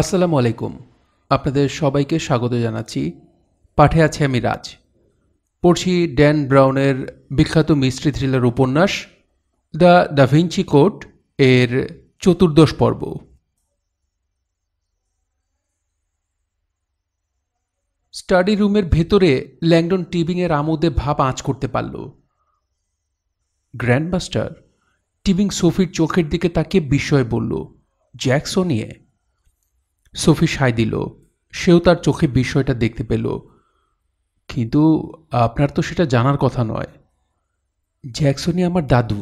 আসসালামু আলাইকুম আপনাদের সবাইকে স্বাগত জানাচ্ছি পাঠে আছে আমি রাজ পড়ছি ড্যান ব্রাউনের বিখ্যাত মিস্ট্রি থ্রিলার উপন্যাস দ্য ভিঞ্চি কোট এর চতুর্দশ পর্ব স্টাডি রুমের ভেতরে ল্যাংডন টিবিংয়ের আমোদে ভাব আঁচ করতে পারল গ্র্যান্ডমাস্টার টিবিং সোফির চোখের দিকে তাকে বিস্ময় বলল জ্যাকসো নিয়ে সোফি সায় দিল সেও তার চোখে বিষয়টা দেখতে পেল কিন্তু আপনার তো সেটা জানার কথা নয় জ্যাকসনই আমার দাদু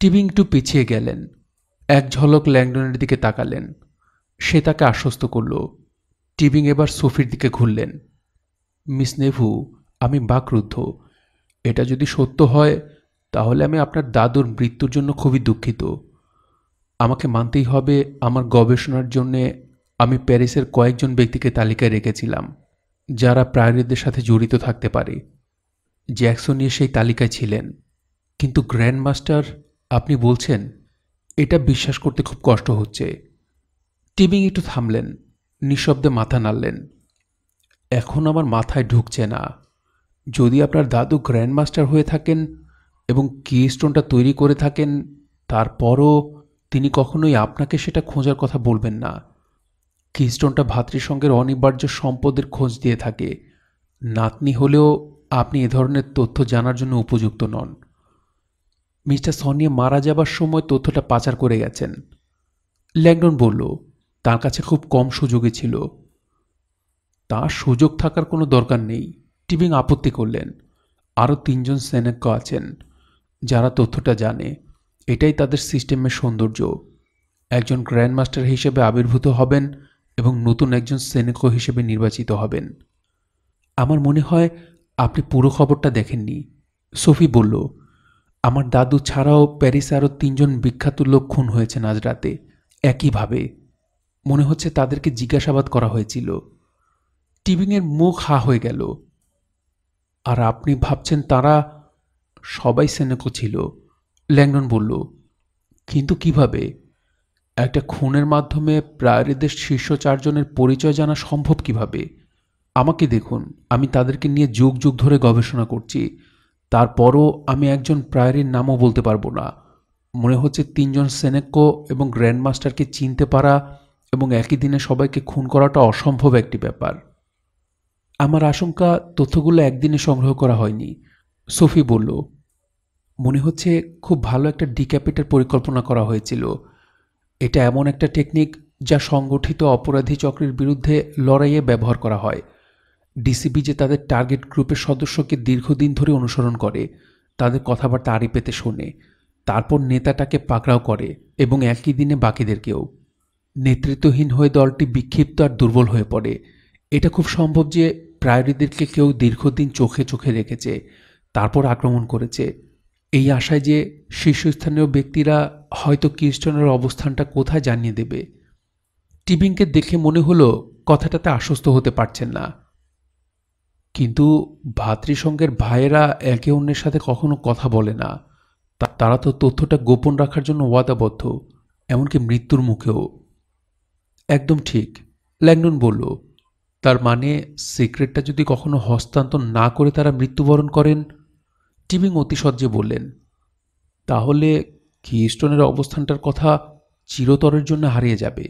টিভিং টু পিছিয়ে গেলেন এক ঝলক ল্যাংডনের দিকে তাকালেন সে তাকে আশ্বস্ত করল টিভিং এবার সোফির দিকে ঘুরলেন মিস নেভু আমি বাকরুদ্ধ এটা যদি সত্য হয় তাহলে আমি আপনার দাদুর মৃত্যুর জন্য খুবই দুঃখিত আমাকে মানতেই হবে আমার গবেষণার জন্যে আমি প্যারিসের কয়েকজন ব্যক্তিকে তালিকায় রেখেছিলাম যারা প্রায়রিদের সাথে জড়িত থাকতে পারে জ্যাকসন নিয়ে সেই তালিকায় ছিলেন কিন্তু গ্র্যান্ড মাস্টার আপনি বলছেন এটা বিশ্বাস করতে খুব কষ্ট হচ্ছে টিমিং একটু থামলেন নিঃশব্দে মাথা নাড়লেন এখন আমার মাথায় ঢুকছে না যদি আপনার দাদু গ্র্যান্ড মাস্টার হয়ে থাকেন এবং কি স্টোনটা তৈরি করে থাকেন তারপরও তিনি কখনোই আপনাকে সেটা খোঁজার কথা বলবেন না কিস্টনটা ভাতৃসংঘের অনিবার্য সম্পদের খোঁজ দিয়ে থাকে নাতনি হলেও আপনি এ ধরনের তথ্য জানার জন্য উপযুক্ত নন মিস্টার সনিয়া মারা যাবার সময় তথ্যটা পাচার করে গেছেন ল্যাংডন বলল তার কাছে খুব কম সুযোগে ছিল তার সুযোগ থাকার কোনো দরকার নেই টিবিং আপত্তি করলেন আরও তিনজন সেনেজ্ঞ আছেন যারা তথ্যটা জানে এটাই তাদের সিস্টেমের সৌন্দর্য একজন গ্র্যান্ডমাস্টার হিসেবে আবির্ভূত হবেন এবং নতুন একজন সেনেকো হিসেবে নির্বাচিত হবেন আমার মনে হয় আপনি পুরো খবরটা দেখেননি সফি বলল আমার দাদু ছাড়াও প্যারিসে আরও তিনজন বিখ্যাত লোক খুন হয়েছেন আজ রাতে একইভাবে মনে হচ্ছে তাদেরকে জিজ্ঞাসাবাদ করা হয়েছিল টিভিংয়ের মুখ হা হয়ে গেল আর আপনি ভাবছেন তারা সবাই সেনেকো ছিল ল্যাংডন বলল কিন্তু কিভাবে একটা খুনের মাধ্যমে প্রায়রিদের শীর্ষ চারজনের পরিচয় জানা সম্ভব কিভাবে আমাকে দেখুন আমি তাদেরকে নিয়ে যুগ যুগ ধরে গবেষণা করছি তারপরও আমি একজন প্রায়রির নামও বলতে পারবো না মনে হচ্ছে তিনজন সেনেকো এবং গ্র্যান্ডমাস্টারকে চিনতে পারা এবং একই দিনে সবাইকে খুন করাটা অসম্ভব একটি ব্যাপার আমার আশঙ্কা তথ্যগুলো একদিনে সংগ্রহ করা হয়নি সফি বলল মনে হচ্ছে খুব ভালো একটা ডিক্যাপিটের পরিকল্পনা করা হয়েছিল এটা এমন একটা টেকনিক যা সংগঠিত অপরাধী চক্রের বিরুদ্ধে লড়াইয়ে ব্যবহার করা হয় ডিসিপি যে তাদের টার্গেট গ্রুপের সদস্যকে দীর্ঘদিন ধরে অনুসরণ করে তাদের কথাবার্তা আড়ি পেতে শোনে তারপর নেতাটাকে পাকড়াও করে এবং একই দিনে বাকিদেরকেও নেতৃত্বহীন হয়ে দলটি বিক্ষিপ্ত আর দুর্বল হয়ে পড়ে এটা খুব সম্ভব যে প্রায়োরিদেরকে কেউ দীর্ঘদিন চোখে চোখে রেখেছে তারপর আক্রমণ করেছে এই আশায় যে শীর্ষস্থানীয় ব্যক্তিরা হয়তো কির্স্টনের অবস্থানটা কোথায় জানিয়ে দেবে টিবিংকে দেখে মনে হলো কথাটাতে আশ্বস্ত হতে পারছেন না কিন্তু ভাতৃসংঘের ভাইয়েরা একে অন্যের সাথে কখনো কথা বলে না তারা তো তথ্যটা গোপন রাখার জন্য ওয়াদাবদ্ধ এমনকি মৃত্যুর মুখেও একদম ঠিক ল্যাংডন বলল তার মানে সিক্রেটটা যদি কখনো হস্তান্তর না করে তারা মৃত্যুবরণ করেন টিবিং অতিশয্যে বললেন তাহলে কিস্টনের অবস্থানটার কথা চিরতরের জন্য হারিয়ে যাবে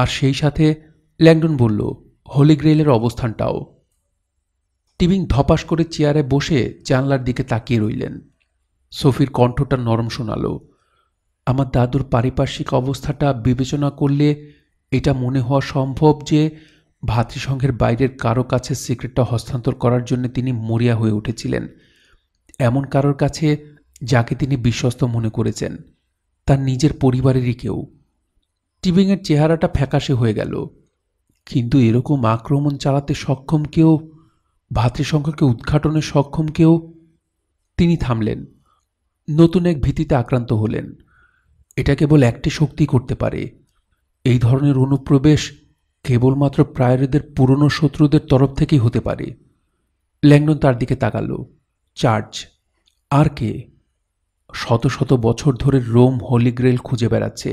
আর সেই সাথে ল্যাংডন বলল গ্রেলের অবস্থানটাও টিবিং ধপাস করে চেয়ারে বসে জানলার দিকে তাকিয়ে রইলেন সফির কণ্ঠটা নরম শোনালো আমার দাদুর পারিপার্শ্বিক অবস্থাটা বিবেচনা করলে এটা মনে হওয়া সম্ভব যে ভাতৃসংঘের বাইরের কারো কাছে সিক্রেটটা হস্তান্তর করার জন্য তিনি মরিয়া হয়ে উঠেছিলেন এমন কারোর কাছে যাকে তিনি বিশ্বস্ত মনে করেছেন তার নিজের পরিবারেরই কেউ টিবিংয়ের চেহারাটা ফ্যাকাশে হয়ে গেল কিন্তু এরকম আক্রমণ চালাতে সক্ষম কেউ ভাতৃসংঘকে উদ্ঘাটনে সক্ষম কেউ তিনি থামলেন নতুন এক ভীতিতে আক্রান্ত হলেন এটা কেবল একটি শক্তি করতে পারে এই ধরনের অনুপ্রবেশ কেবলমাত্র প্রায়রদের পুরনো শত্রুদের তরফ থেকেই হতে পারে ল্যাংডন তার দিকে তাকালো চার্চ আর কে শত শত বছর ধরে রোম হলিগ্রেল খুঁজে বেড়াচ্ছে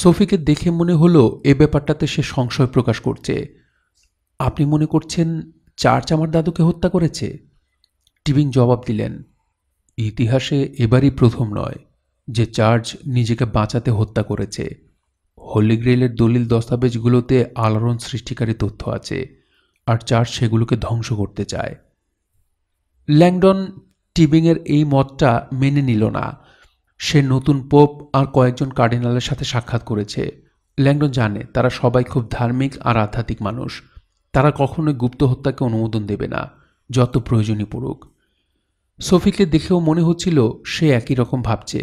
সফিকে দেখে মনে হলো এ ব্যাপারটাতে সে সংশয় প্রকাশ করছে আপনি মনে করছেন চার্চ আমার দাদুকে হত্যা করেছে টিভিং জবাব দিলেন ইতিহাসে এবারই প্রথম নয় যে চার্চ নিজেকে বাঁচাতে হত্যা করেছে হলিগ্রেলের দলিল দস্তাবেজগুলোতে আলোড়ন সৃষ্টিকারী তথ্য আছে আর চার্চ সেগুলোকে ধ্বংস করতে চায় ল্যাংডন টিবিংয়ের এই মতটা মেনে নিল না সে নতুন পোপ আর কয়েকজন কার্ডিনালের সাথে সাক্ষাৎ করেছে ল্যাংডন জানে তারা সবাই খুব ধার্মিক আর আধ্যাত্মিক মানুষ তারা কখনোই গুপ্ত হত্যাকে অনুমোদন দেবে না যত প্রয়োজনই পড়ুক সফিকে দেখেও মনে হচ্ছিল সে একই রকম ভাবছে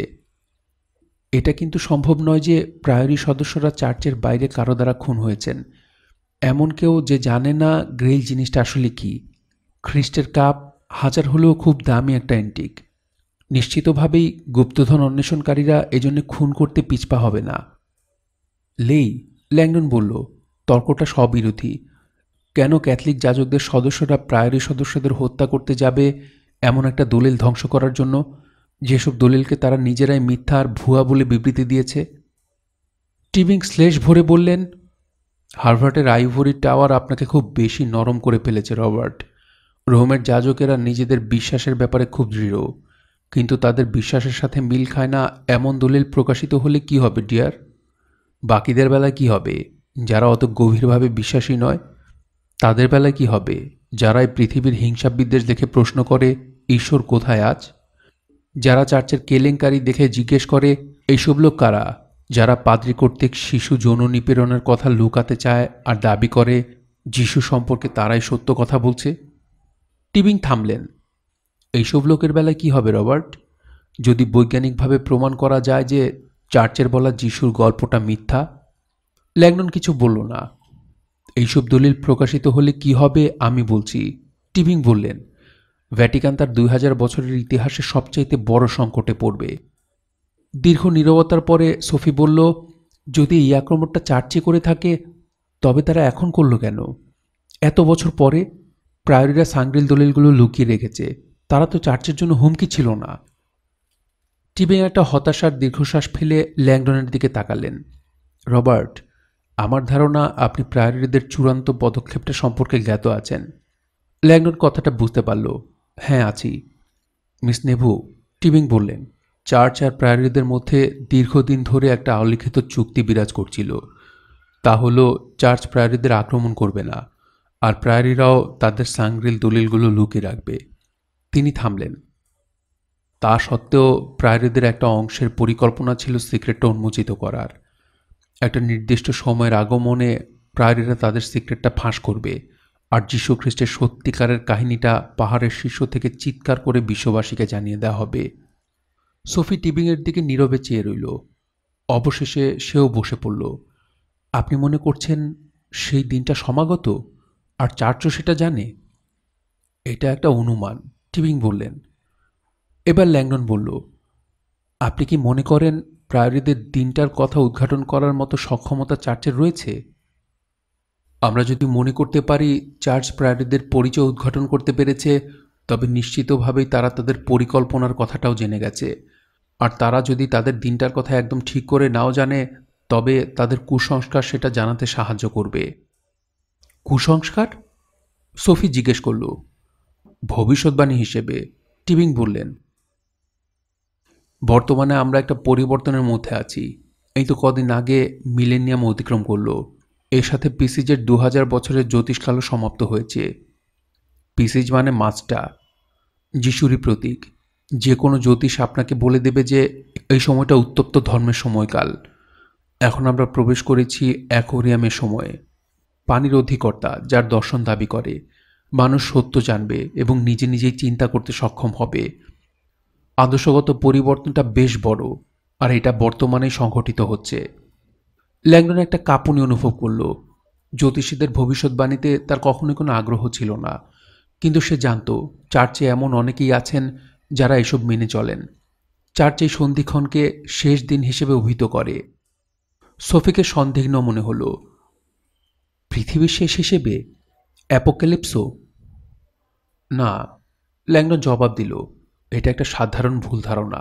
এটা কিন্তু সম্ভব নয় যে প্রায়রি সদস্যরা চার্চের বাইরে কারো দ্বারা খুন হয়েছেন এমন কেউ যে জানে না গ্রেইল জিনিসটা আসলে কি খ্রিস্টের কাপ হাজার হলেও খুব দামি একটা অ্যান্টিক নিশ্চিতভাবেই গুপ্তধন অন্বেষণকারীরা এজন্য খুন করতে পিছপা হবে না লেই ল্যাংডন বলল তর্কটা স্ববিরোধী কেন ক্যাথলিক যাজকদের সদস্যরা প্রায়োরি সদস্যদের হত্যা করতে যাবে এমন একটা দলিল ধ্বংস করার জন্য যেসব দলিলকে তারা নিজেরাই মিথ্যা আর ভুয়া বলে বিবৃতি দিয়েছে টিভিং শ্লেষ ভরে বললেন হার্ভার্টের আইভরি টাওয়ার আপনাকে খুব বেশি নরম করে ফেলেছে রবার্ট রোমের যাজকেরা নিজেদের বিশ্বাসের ব্যাপারে খুব দৃঢ় কিন্তু তাদের বিশ্বাসের সাথে মিল খায় না এমন দলিল প্রকাশিত হলে কি হবে ডিয়ার বাকিদের বেলা কি হবে যারা অত গভীরভাবে বিশ্বাসী নয় তাদের বেলা কি হবে যারাই পৃথিবীর হিংসাবিদ্বেষ বিদ্বেষ দেখে প্রশ্ন করে ঈশ্বর কোথায় আজ যারা চার্চের কেলেঙ্কারি দেখে জিজ্ঞেস করে এইসব লোক কারা যারা পাদ্রি কর্তৃক শিশু যৌন নিপীড়নের কথা লুকাতে চায় আর দাবি করে যিশু সম্পর্কে তারাই সত্য কথা বলছে টিবিং থামলেন এইসব লোকের বেলায় কি হবে রবার্ট যদি বৈজ্ঞানিকভাবে প্রমাণ করা যায় যে চার্চের বলা যিশুর গল্পটা মিথ্যা ল্যাংডন কিছু বলল না এইসব দলিল প্রকাশিত হলে কি হবে আমি বলছি টিবিং বললেন ভ্যাটিকান তার দুই হাজার বছরের ইতিহাসে সবচাইতে বড় সংকটে পড়বে দীর্ঘ নিরবতার পরে সফি বলল যদি এই আক্রমণটা চার্চে করে থাকে তবে তারা এখন করল কেন এত বছর পরে প্রায়োরিরা সাংগ্রিল দলিলগুলো লুকিয়ে রেখেছে তারা তো চার্চের জন্য হুমকি ছিল না টিবে একটা হতাশার দীর্ঘশ্বাস ফেলে ল্যাংডনের দিকে তাকালেন রবার্ট আমার ধারণা আপনি প্রায়োরিদের চূড়ান্ত পদক্ষেপটা সম্পর্কে জ্ঞাত আছেন ল্যাংডন কথাটা বুঝতে পারল হ্যাঁ আছি মিস নেভু টিবিং বললেন চার্চ আর প্রায়রিদের মধ্যে দীর্ঘদিন ধরে একটা অলিখিত চুক্তি বিরাজ করছিল তা হলো চার্চ প্রায়রিদের আক্রমণ করবে না আর প্রায়রিরাও তাদের সাংগ্রিল দলিলগুলো লুকিয়ে রাখবে তিনি থামলেন তা সত্ত্বেও প্রায়রিদের একটা অংশের পরিকল্পনা ছিল সিক্রেটটা উন্মোচিত করার একটা নির্দিষ্ট সময়ের আগমনে প্রায়ারিরা তাদের সিক্রেটটা ফাঁস করবে আর যীশু খ্রিস্টের সত্যিকারের কাহিনীটা পাহাড়ের শীর্ষ থেকে চিৎকার করে বিশ্ববাসীকে জানিয়ে দেওয়া হবে সোফি টিবিংয়ের দিকে নীরবে চেয়ে রইল অবশেষে সেও বসে পড়ল আপনি মনে করছেন সেই দিনটা সমাগত আর চার্চও সেটা জানে এটা একটা অনুমান টিবিং বললেন এবার ল্যাংডন বলল আপনি কি মনে করেন প্রায়রিদের দিনটার কথা উদ্ঘাটন করার মতো সক্ষমতা চার্চের রয়েছে আমরা যদি মনে করতে পারি চার্চ প্রায়রিদের পরিচয় উদ্ঘাটন করতে পেরেছে তবে নিশ্চিতভাবেই তারা তাদের পরিকল্পনার কথাটাও জেনে গেছে আর তারা যদি তাদের দিনটার কথা একদম ঠিক করে নাও জানে তবে তাদের কুসংস্কার সেটা জানাতে সাহায্য করবে কুসংস্কার সফি জিজ্ঞেস করল ভবিষ্যৎবাণী হিসেবে টিভিং বললেন বর্তমানে আমরা একটা পরিবর্তনের মধ্যে আছি এই তো কদিন আগে মিলেনিয়াম অতিক্রম করলো এর সাথে পিসিজের দু হাজার বছরের জ্যোতিষকালও সমাপ্ত হয়েছে পিসিজ মানে মাছটা যিশুরই প্রতীক যে কোনো জ্যোতিষ আপনাকে বলে দেবে যে এই সময়টা উত্তপ্ত ধর্মের সময়কাল এখন আমরা প্রবেশ করেছি অ্যাকোরিয়ামের সময়ে পানির অধিকর্তা যার দর্শন দাবি করে মানুষ সত্য জানবে এবং নিজে নিজেই চিন্তা করতে সক্ষম হবে আদর্শগত পরিবর্তনটা বেশ বড় আর এটা বর্তমানেই সংঘটিত হচ্ছে ল্যাংডন একটা কাঁপুনি অনুভব করল জ্যোতিষীদের ভবিষ্যৎবাণীতে তার কখনোই কোনো আগ্রহ ছিল না কিন্তু সে জানত চার্চে এমন অনেকেই আছেন যারা এসব মেনে চলেন চার্চ এই সন্ধিক্ষণকে শেষ দিন হিসেবে অভিহিত করে সফিকে সন্দিগ্ন মনে হল পৃথিবীর শেষ হিসেবে অ্যাপোক্যালিপসো না ল্যাংডন জবাব দিল এটা একটা সাধারণ ভুল ধারণা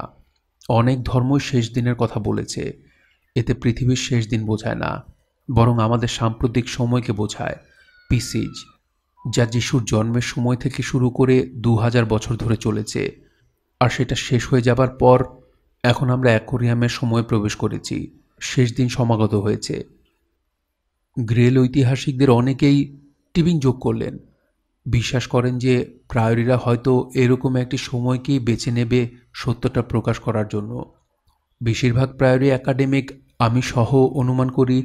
অনেক ধর্মই শেষ দিনের কথা বলেছে এতে পৃথিবীর শেষ দিন বোঝায় না বরং আমাদের সাম্প্রতিক সময়কে বোঝায় পিসিজ যা যিশুর জন্মের সময় থেকে শুরু করে দু হাজার বছর ধরে চলেছে আর সেটা শেষ হয়ে যাবার পর এখন আমরা অ্যাকোরিয়ামের সময় প্রবেশ করেছি শেষ দিন সমাগত হয়েছে গ্রেল ঐতিহাসিকদের অনেকেই টিবিং যোগ করলেন বিশ্বাস করেন যে প্রায়রীরা হয়তো এরকম একটি সময়কেই বেছে নেবে সত্যটা প্রকাশ করার জন্য বেশিরভাগ প্রায়োরি একাডেমিক আমি সহ অনুমান করি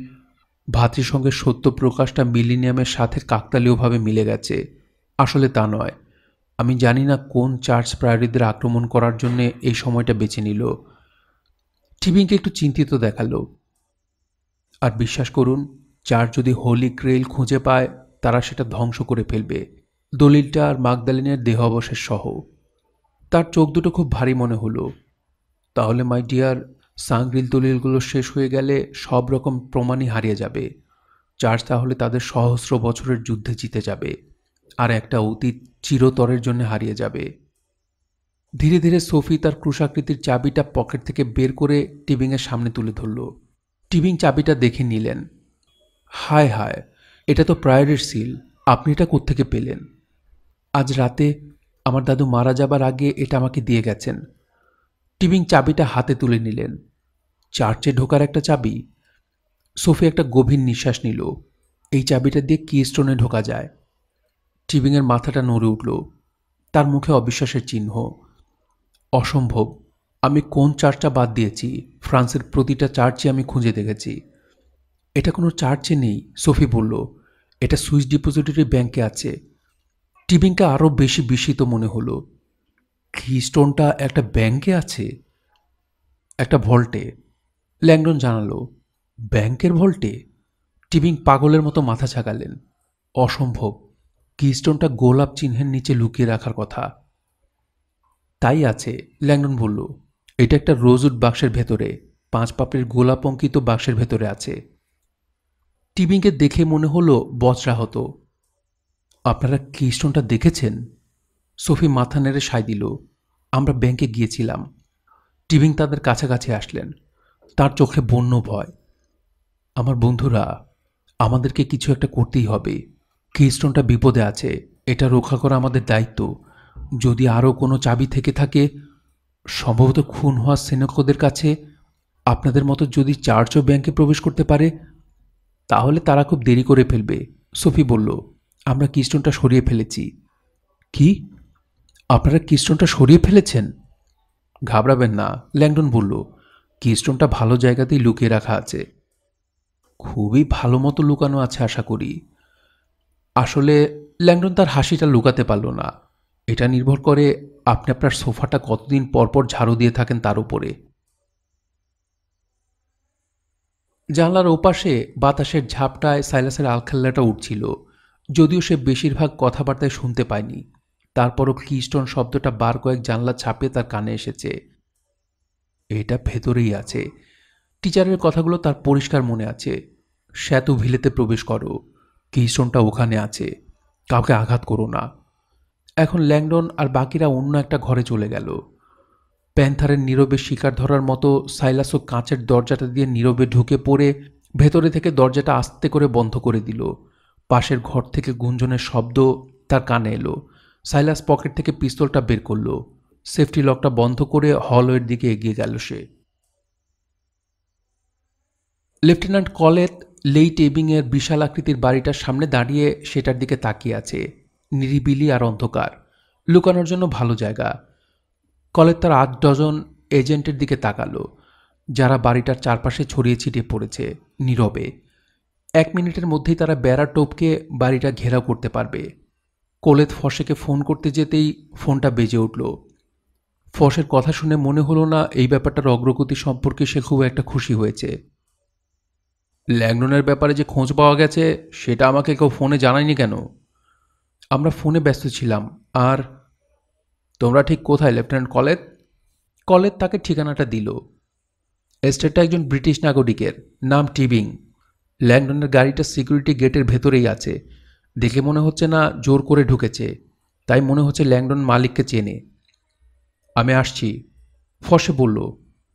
ভাতৃর সঙ্গে সত্য প্রকাশটা মিলিনিয়ামের সাথে কাকতালীয়ভাবে মিলে গেছে আসলে তা নয় আমি জানি না কোন চার্চ প্রায়রিদের আক্রমণ করার জন্যে এই সময়টা বেছে নিল টিভিংকে একটু চিন্তিত দেখালো আর বিশ্বাস করুন চার যদি হোলি ক্রেল খুঁজে পায় তারা সেটা ধ্বংস করে ফেলবে দলিলটা আর মাগদালিনের দেহ অবশেষ সহ তার চোখ দুটো খুব ভারী মনে হলো তাহলে মাই ডিয়ার সাংগ্রিল দলিলগুলো শেষ হয়ে গেলে সব রকম প্রমাণই হারিয়ে যাবে চার্চ তাহলে তাদের সহস্র বছরের যুদ্ধে জিতে যাবে আর একটা অতীত চিরতরের জন্য হারিয়ে যাবে ধীরে ধীরে সোফি তার ক্রুশাকৃতির চাবিটা পকেট থেকে বের করে টিবিংয়ের সামনে তুলে ধরল টিবিং চাবিটা দেখে নিলেন হায় হায় এটা তো প্রায়রের সিল আপনি এটা কোত্থেকে পেলেন আজ রাতে আমার দাদু মারা যাবার আগে এটা আমাকে দিয়ে গেছেন টিবিং চাবিটা হাতে তুলে নিলেন চার্চে ঢোকার একটা চাবি সোফি একটা গভীর নিঃশ্বাস নিল এই চাবিটা দিয়ে কি স্টোনে ঢোকা যায় টিবিংয়ের মাথাটা নড়ে উঠল তার মুখে অবিশ্বাসের চিহ্ন অসম্ভব আমি কোন চার্চটা বাদ দিয়েছি ফ্রান্সের প্রতিটা চার্চই আমি খুঁজে দেখেছি এটা কোনো চার্চে নেই সোফি বলল এটা সুইস ডিপোজিটরি ব্যাংকে আছে টিবিংকে আরও বেশি বিস্মিত মনে হলো কি স্টোনটা একটা ব্যাংকে আছে একটা ভল্টে ল্যাংডন জানালো ব্যাংকের ভল্টে টিভিং পাগলের মতো মাথা ছাগালেন অসম্ভব কিস্টোনটা গোলাপ চিহ্নের নিচে লুকিয়ে রাখার কথা তাই আছে ল্যাংডন বলল এটা একটা রোজউড বাক্সের ভেতরে পাঁচ পাপড়ির গোলাপ অঙ্কিত বাক্সের ভেতরে আছে টিবিংকে দেখে মনে হলো বজরা হতো আপনারা কিস্টোনটা দেখেছেন সফি মাথা নেড়ে সায় দিল আমরা ব্যাংকে গিয়েছিলাম টিবিং তাদের কাছাকাছি আসলেন তার চোখে বন্য ভয় আমার বন্ধুরা আমাদেরকে কিছু একটা করতেই হবে কিস্টোনটা বিপদে আছে এটা রক্ষা করা আমাদের দায়িত্ব যদি আরও কোনো চাবি থেকে থাকে সম্ভবত খুন হওয়া সেনকদের কাছে আপনাদের মতো যদি চার্চও ব্যাংকে প্রবেশ করতে পারে তাহলে তারা খুব দেরি করে ফেলবে সফি বলল আমরা কৃষ্টনটা সরিয়ে ফেলেছি কি আপনারা কৃষ্টনটা সরিয়ে ফেলেছেন ঘাবড়াবেন না ল্যাংডন বলল কিস্টোনটা ভালো জায়গাতেই লুকিয়ে রাখা আছে খুবই ভালো মতো লুকানো আছে আশা করি আসলে ল্যাংডন তার হাসিটা লুকাতে পারল না এটা নির্ভর করে আপনি আপনার সোফাটা কতদিন পরপর ঝাড়ু দিয়ে থাকেন তার উপরে জানলার ওপাশে বাতাসের ঝাপটায় সাইলাসের আলখেল্লাটা উঠছিল যদিও সে বেশিরভাগ কথাবার্তায় শুনতে পায়নি তারপরও কিস্টন শব্দটা বার কয়েক জানলা ছাপিয়ে তার কানে এসেছে এটা ভেতরেই আছে টিচারের কথাগুলো তার পরিষ্কার মনে আছে সেতু ভিলেতে প্রবেশ করো কিস্টোনটা ওখানে আছে কাউকে আঘাত করো না এখন ল্যাংডন আর বাকিরা অন্য একটা ঘরে চলে গেল প্যান্থারের নীরবে শিকার ধরার মতো সাইলাসও কাঁচের দরজাটা দিয়ে নীরবে ঢুকে পড়ে ভেতরে থেকে দরজাটা আস্তে করে বন্ধ করে দিল পাশের ঘর থেকে গুঞ্জনের শব্দ তার কানে এলো সাইলাস পকেট থেকে পিস্তলটা বের করলো সেফটি লকটা বন্ধ করে হলওয়ের দিকে এগিয়ে গেল সে লেফটেন্যান্ট কলেত লেইট এবিংয়ের বিশাল আকৃতির বাড়িটার সামনে দাঁড়িয়ে সেটার দিকে তাকিয়ে আছে নিরিবিলি আর অন্ধকার লুকানোর জন্য ভালো জায়গা কলেত তার আট ডজন এজেন্টের দিকে তাকালো যারা বাড়িটার চারপাশে ছড়িয়ে ছিটিয়ে পড়েছে নীরবে এক মিনিটের মধ্যেই তারা বেড়া টোপকে বাড়িটা ঘেরাও করতে পারবে কোলেত ফসেকে ফোন করতে যেতেই ফোনটা বেজে উঠল ফসের কথা শুনে মনে হলো না এই ব্যাপারটার অগ্রগতি সম্পর্কে সে খুব একটা খুশি হয়েছে ল্যাংডনের ব্যাপারে যে খোঁজ পাওয়া গেছে সেটা আমাকে কেউ ফোনে জানায়নি কেন আমরা ফোনে ব্যস্ত ছিলাম আর তোমরা ঠিক কোথায় লেফটেন্যান্ট কলেজ কলেজ তাকে ঠিকানাটা দিল এস্টেটটা একজন ব্রিটিশ নাগরিকের নাম টিবিং ল্যাংডনের গাড়িটা সিকিউরিটি গেটের ভেতরেই আছে দেখে মনে হচ্ছে না জোর করে ঢুকেছে তাই মনে হচ্ছে ল্যাংডন মালিককে চেনে আমি আসছি ফসে বলল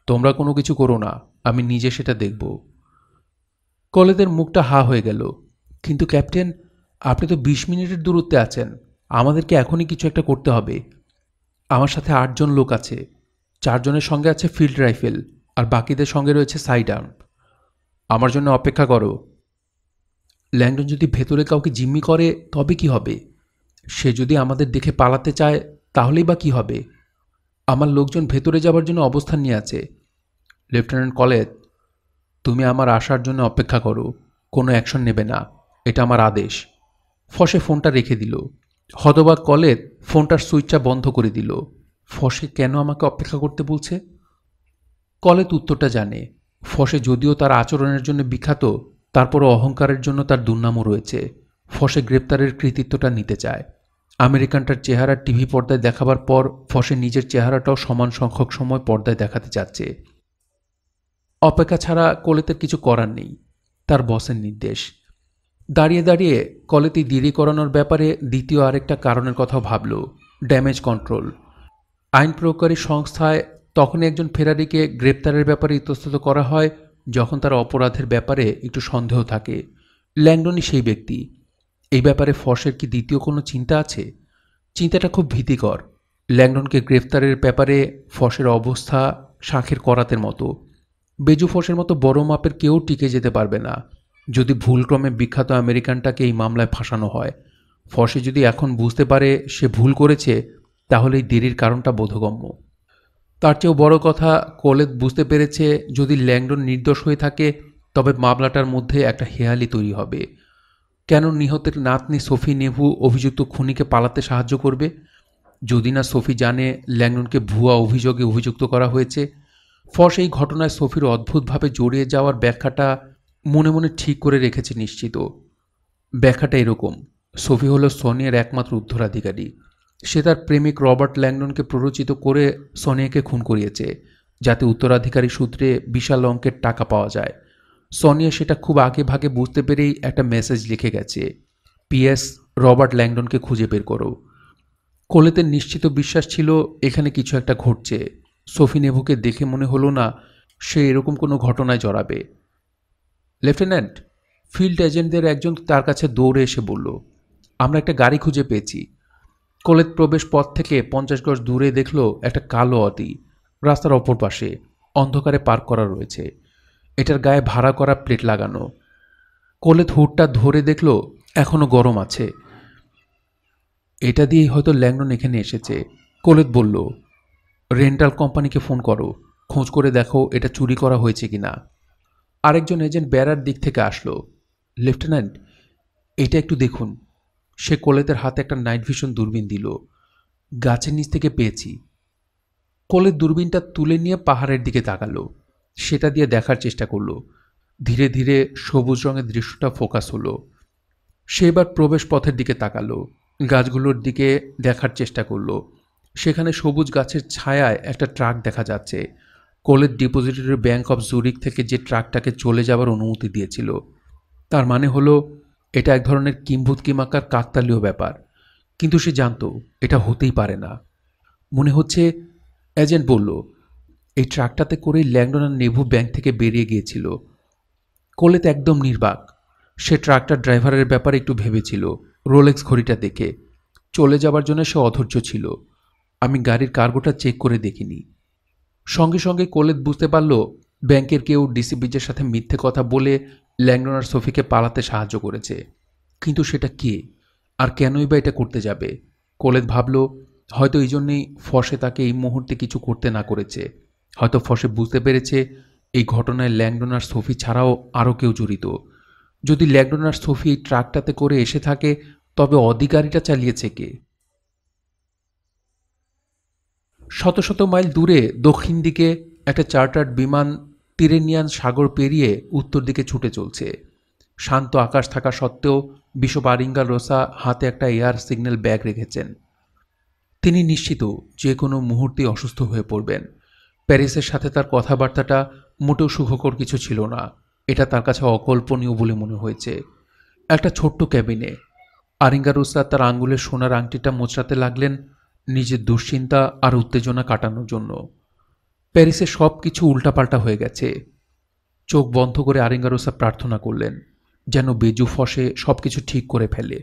তোমরা কোনো কিছু করো না আমি নিজে সেটা দেখব কলেদের মুখটা হা হয়ে গেল কিন্তু ক্যাপ্টেন আপনি তো বিশ মিনিটের দূরত্বে আছেন আমাদেরকে এখনই কিছু একটা করতে হবে আমার সাথে আটজন লোক আছে চারজনের সঙ্গে আছে ফিল্ড রাইফেল আর বাকিদের সঙ্গে রয়েছে সাইড আর্ম আমার জন্য অপেক্ষা করো ল্যাংডন যদি ভেতরে কাউকে জিম্মি করে তবে কি হবে সে যদি আমাদের দেখে পালাতে চায় তাহলেই বা কি হবে আমার লোকজন ভেতরে যাবার জন্য অবস্থান নিয়ে আছে লেফটেন্যান্ট কলেজ তুমি আমার আসার জন্য অপেক্ষা করো কোনো অ্যাকশন নেবে না এটা আমার আদেশ ফসে ফোনটা রেখে দিল হতবাক কলেজ ফোনটার সুইচটা বন্ধ করে দিল ফসে কেন আমাকে অপেক্ষা করতে বলছে কলেজ উত্তরটা জানে ফসে যদিও তার আচরণের জন্য বিখ্যাত তারপরও অহংকারের জন্য তার দুর্নামও রয়েছে ফসে গ্রেপ্তারের কৃতিত্বটা নিতে চায় আমেরিকানটার চেহারা টিভি পর্দায় দেখাবার পর ফসে নিজের চেহারাটাও সমান সংখ্যক সময় পর্দায় দেখাতে যাচ্ছে অপেক্ষা ছাড়া কলেতে কিছু করার নেই তার বসের নির্দেশ দাঁড়িয়ে দাঁড়িয়ে কলেতে দেরি করানোর ব্যাপারে দ্বিতীয় আরেকটা কারণের কথাও ভাবল ড্যামেজ কন্ট্রোল আইন প্রয়োগকারী সংস্থায় তখন একজন ফেরারিকে গ্রেপ্তারের ব্যাপারে ইতস্তত করা হয় যখন তার অপরাধের ব্যাপারে একটু সন্দেহ থাকে ল্যাংডনই সেই ব্যক্তি এই ব্যাপারে ফসের কি দ্বিতীয় কোনো চিন্তা আছে চিন্তাটা খুব ভীতিকর ল্যাংডনকে গ্রেফতারের ব্যাপারে ফসের অবস্থা শাঁখের করাতের মতো বেজু ফসের মতো বড় মাপের কেউ টিকে যেতে পারবে না যদি ভুলক্রমে বিখ্যাত আমেরিকানটাকে এই মামলায় ফাঁসানো হয় ফসে যদি এখন বুঝতে পারে সে ভুল করেছে তাহলে এই দেরির কারণটা বোধগম্য তার চেয়েও বড় কথা কলেদ বুঝতে পেরেছে যদি ল্যাংডন নির্দোষ হয়ে থাকে তবে মামলাটার মধ্যে একটা হেয়ালি তৈরি হবে কেন নিহতের নাতনি সফি নেভু অভিযুক্ত খুনিকে পালাতে সাহায্য করবে যদি না সফি জানে ল্যাংডনকে ভুয়া অভিযোগে অভিযুক্ত করা হয়েছে ফস এই ঘটনায় সফির অদ্ভুতভাবে জড়িয়ে যাওয়ার ব্যাখ্যাটা মনে মনে ঠিক করে রেখেছে নিশ্চিত ব্যাখ্যাটা এরকম সফি হলো সোনিয়ার একমাত্র উত্তরাধিকারী সে তার প্রেমিক রবার্ট ল্যাংডনকে প্ররোচিত করে সোনিয়াকে খুন করিয়েছে যাতে উত্তরাধিকারী সূত্রে বিশাল অঙ্কের টাকা পাওয়া যায় সোনিয়া সেটা খুব আগে ভাগে বুঝতে পেরেই একটা মেসেজ লিখে গেছে পিএস রবার্ট ল্যাংডনকে খুঁজে বের করো কোলেতে নিশ্চিত বিশ্বাস ছিল এখানে কিছু একটা ঘটছে সফি নেভুকে দেখে মনে হলো না সে এরকম কোনো ঘটনায় জড়াবে লেফটেন্যান্ট ফিল্ড এজেন্টদের একজন তার কাছে দৌড়ে এসে বলল আমরা একটা গাড়ি খুঁজে পেয়েছি কলেজ প্রবেশ পথ থেকে পঞ্চাশ গজ দূরে দেখল একটা কালো অতি রাস্তার অপর পাশে অন্ধকারে পার্ক করা রয়েছে এটার গায়ে ভাড়া করা প্লেট লাগানো কোলে হুটটা ধরে দেখল এখনও গরম আছে এটা দিয়েই হয়তো ল্যাংডন এখানে এসেছে কোলেত বলল রেন্টাল কোম্পানিকে ফোন করো খোঁজ করে দেখো এটা চুরি করা হয়েছে কি না আরেকজন এজেন্ট বেড়ার দিক থেকে আসলো লেফটেন্যান্ট এটা একটু দেখুন সে কোলেতের হাতে একটা নাইট ভিশন দূরবীন দিল গাছের নিচ থেকে পেয়েছি কোলের দূরবীনটা তুলে নিয়ে পাহাড়ের দিকে তাকালো সেটা দিয়ে দেখার চেষ্টা করলো ধীরে ধীরে সবুজ রঙের দৃশ্যটা ফোকাস হলো সে এবার প্রবেশ পথের দিকে তাকালো গাছগুলোর দিকে দেখার চেষ্টা করলো সেখানে সবুজ গাছের ছায়ায় একটা ট্রাক দেখা যাচ্ছে কোলের ডিপোজিটরি ব্যাংক অফ জুরিক থেকে যে ট্রাকটাকে চলে যাওয়ার অনুমতি দিয়েছিল তার মানে হলো এটা এক ধরনের কিম্ভুত কিমাকার কাকতালীয় ব্যাপার কিন্তু সে জানত এটা হতেই পারে না মনে হচ্ছে এজেন্ট বলল এই ট্রাকটাতে করে ল্যাংডন আর নেভু ব্যাংক থেকে বেরিয়ে গিয়েছিল কোলেত একদম নির্বাক সে ট্রাকটার ড্রাইভারের ব্যাপারে একটু ভেবেছিল রোলেক্স ঘড়িটা দেখে চলে যাবার জন্য সে অধৈর্য ছিল আমি গাড়ির কার্গোটা চেক করে দেখিনি সঙ্গে সঙ্গে কোলেত বুঝতে পারল ব্যাংকের কেউ ডিসিপিজের সাথে মিথ্যে কথা বলে ল্যাংডন আর সফিকে পালাতে সাহায্য করেছে কিন্তু সেটা কে আর কেনই বা এটা করতে যাবে কোলেত ভাবল হয়তো এই জন্যেই ফসে তাকে এই মুহূর্তে কিছু করতে না করেছে হয়তো ফসে বুঝতে পেরেছে এই ঘটনায় ল্যাংডন আর সোফি ছাড়াও আরও কেউ জড়িত যদি ল্যাংডন আর সোফি এই ট্রাকটাতে করে এসে থাকে তবে অধিকারীটা চালিয়েছে কে শত শত মাইল দূরে দক্ষিণ দিকে একটা চার্টার্ড বিমান তিরেনিয়ান সাগর পেরিয়ে উত্তর দিকে ছুটে চলছে শান্ত আকাশ থাকা সত্ত্বেও বিশ্ব আরিঙ্গা রোসা হাতে একটা এয়ার সিগন্যাল ব্যাগ রেখেছেন তিনি নিশ্চিত যে কোনো মুহূর্তে অসুস্থ হয়ে পড়বেন প্যারিসের সাথে তার কথাবার্তাটা মোটেও সুখকর কিছু ছিল না এটা তার কাছে অকল্পনীয় বলে মনে হয়েছে একটা ছোট্ট ক্যাবিনে আরিঙ্গার উস্তাদ তার আঙ্গুলের সোনার আংটিটা মোচড়াতে লাগলেন নিজের দুশ্চিন্তা আর উত্তেজনা কাটানোর জন্য প্যারিসে সব কিছু উল্টাপাল্টা হয়ে গেছে চোখ বন্ধ করে আরিঙ্গারোসা প্রার্থনা করলেন যেন বেজু ফসে সব কিছু ঠিক করে ফেলে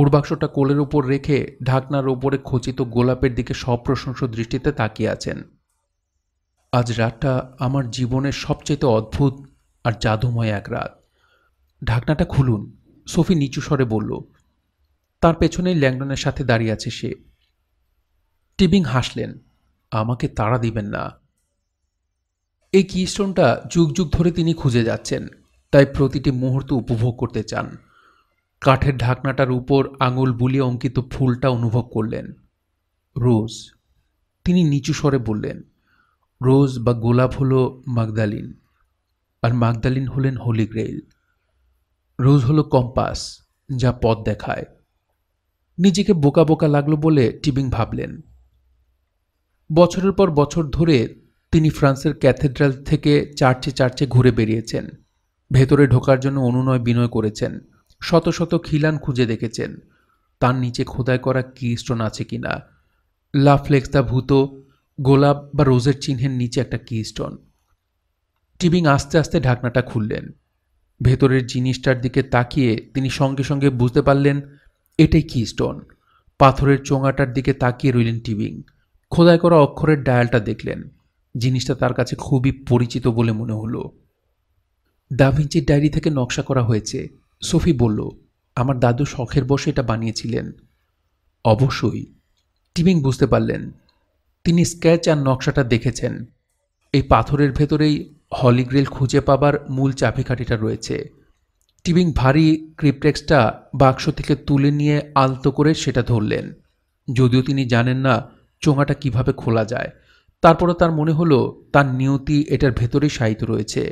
উর্বাক্সটা কোলের উপর রেখে ঢাকনার ওপরে খচিত গোলাপের দিকে সপ্রশংস দৃষ্টিতে তাকিয়ে আছেন আজ রাতটা আমার জীবনের সবচেয়ে অদ্ভুত আর জাদুময় এক রাত ঢাকনাটা খুলুন সফি নিচু স্বরে বলল তার পেছনেই ল্যাংডনের সাথে দাঁড়িয়ে আছে সে টিবিং হাসলেন আমাকে তাড়া দিবেন না এই কিস্টোনটা যুগ যুগ ধরে তিনি খুঁজে যাচ্ছেন তাই প্রতিটি মুহূর্ত উপভোগ করতে চান কাঠের ঢাকনাটার উপর আঙুল বুলিয়ে অঙ্কিত ফুলটা অনুভব করলেন রোজ তিনি নিচু স্বরে বললেন রোজ বা গোলাপ হলো মাগদালিন আর মাগদালিন হলেন হোলি গ্রেইল রোজ হলো কম্পাস যা পথ দেখায় নিজেকে বোকা বোকা লাগলো বলে টিবিং ভাবলেন বছরের পর বছর ধরে তিনি ফ্রান্সের ক্যাথেড্রাল থেকে চার্চে চার্চে ঘুরে বেরিয়েছেন ভেতরে ঢোকার জন্য অনুনয় বিনয় করেছেন শত শত খিলান খুঁজে দেখেছেন তার নিচে খোদাই করা কিস্টোন আছে কি না দা ভূত গোলাপ বা রোজের চিহ্নের নিচে একটা কিস্টোন টিবিং আস্তে আস্তে ঢাকনাটা খুললেন ভেতরের জিনিসটার দিকে তাকিয়ে তিনি সঙ্গে সঙ্গে বুঝতে পারলেন এটাই কিস্টোন পাথরের চোঙাটার দিকে তাকিয়ে রইলেন টিবিং খোদাই করা অক্ষরের ডায়ালটা দেখলেন জিনিসটা তার কাছে খুবই পরিচিত বলে মনে হলো দাভিঞ্চির ডায়েরি থেকে নকশা করা হয়েছে সোফি বলল আমার দাদু শখের বসে এটা বানিয়েছিলেন অবশ্যই টিবিং বুঝতে পারলেন তিনি স্কেচ আর নকশাটা দেখেছেন এই পাথরের ভেতরেই হলিগ্রেল খুঁজে পাবার মূল চাপিকাঠিটা রয়েছে টিবিং ভারী ক্রিপটেক্সটা বাক্স থেকে তুলে নিয়ে আলতো করে সেটা ধরলেন যদিও তিনি জানেন না চোঙাটা কিভাবে খোলা যায় তারপরে তার মনে হলো তার নিয়তি এটার ভেতরেই সাহিত্য রয়েছে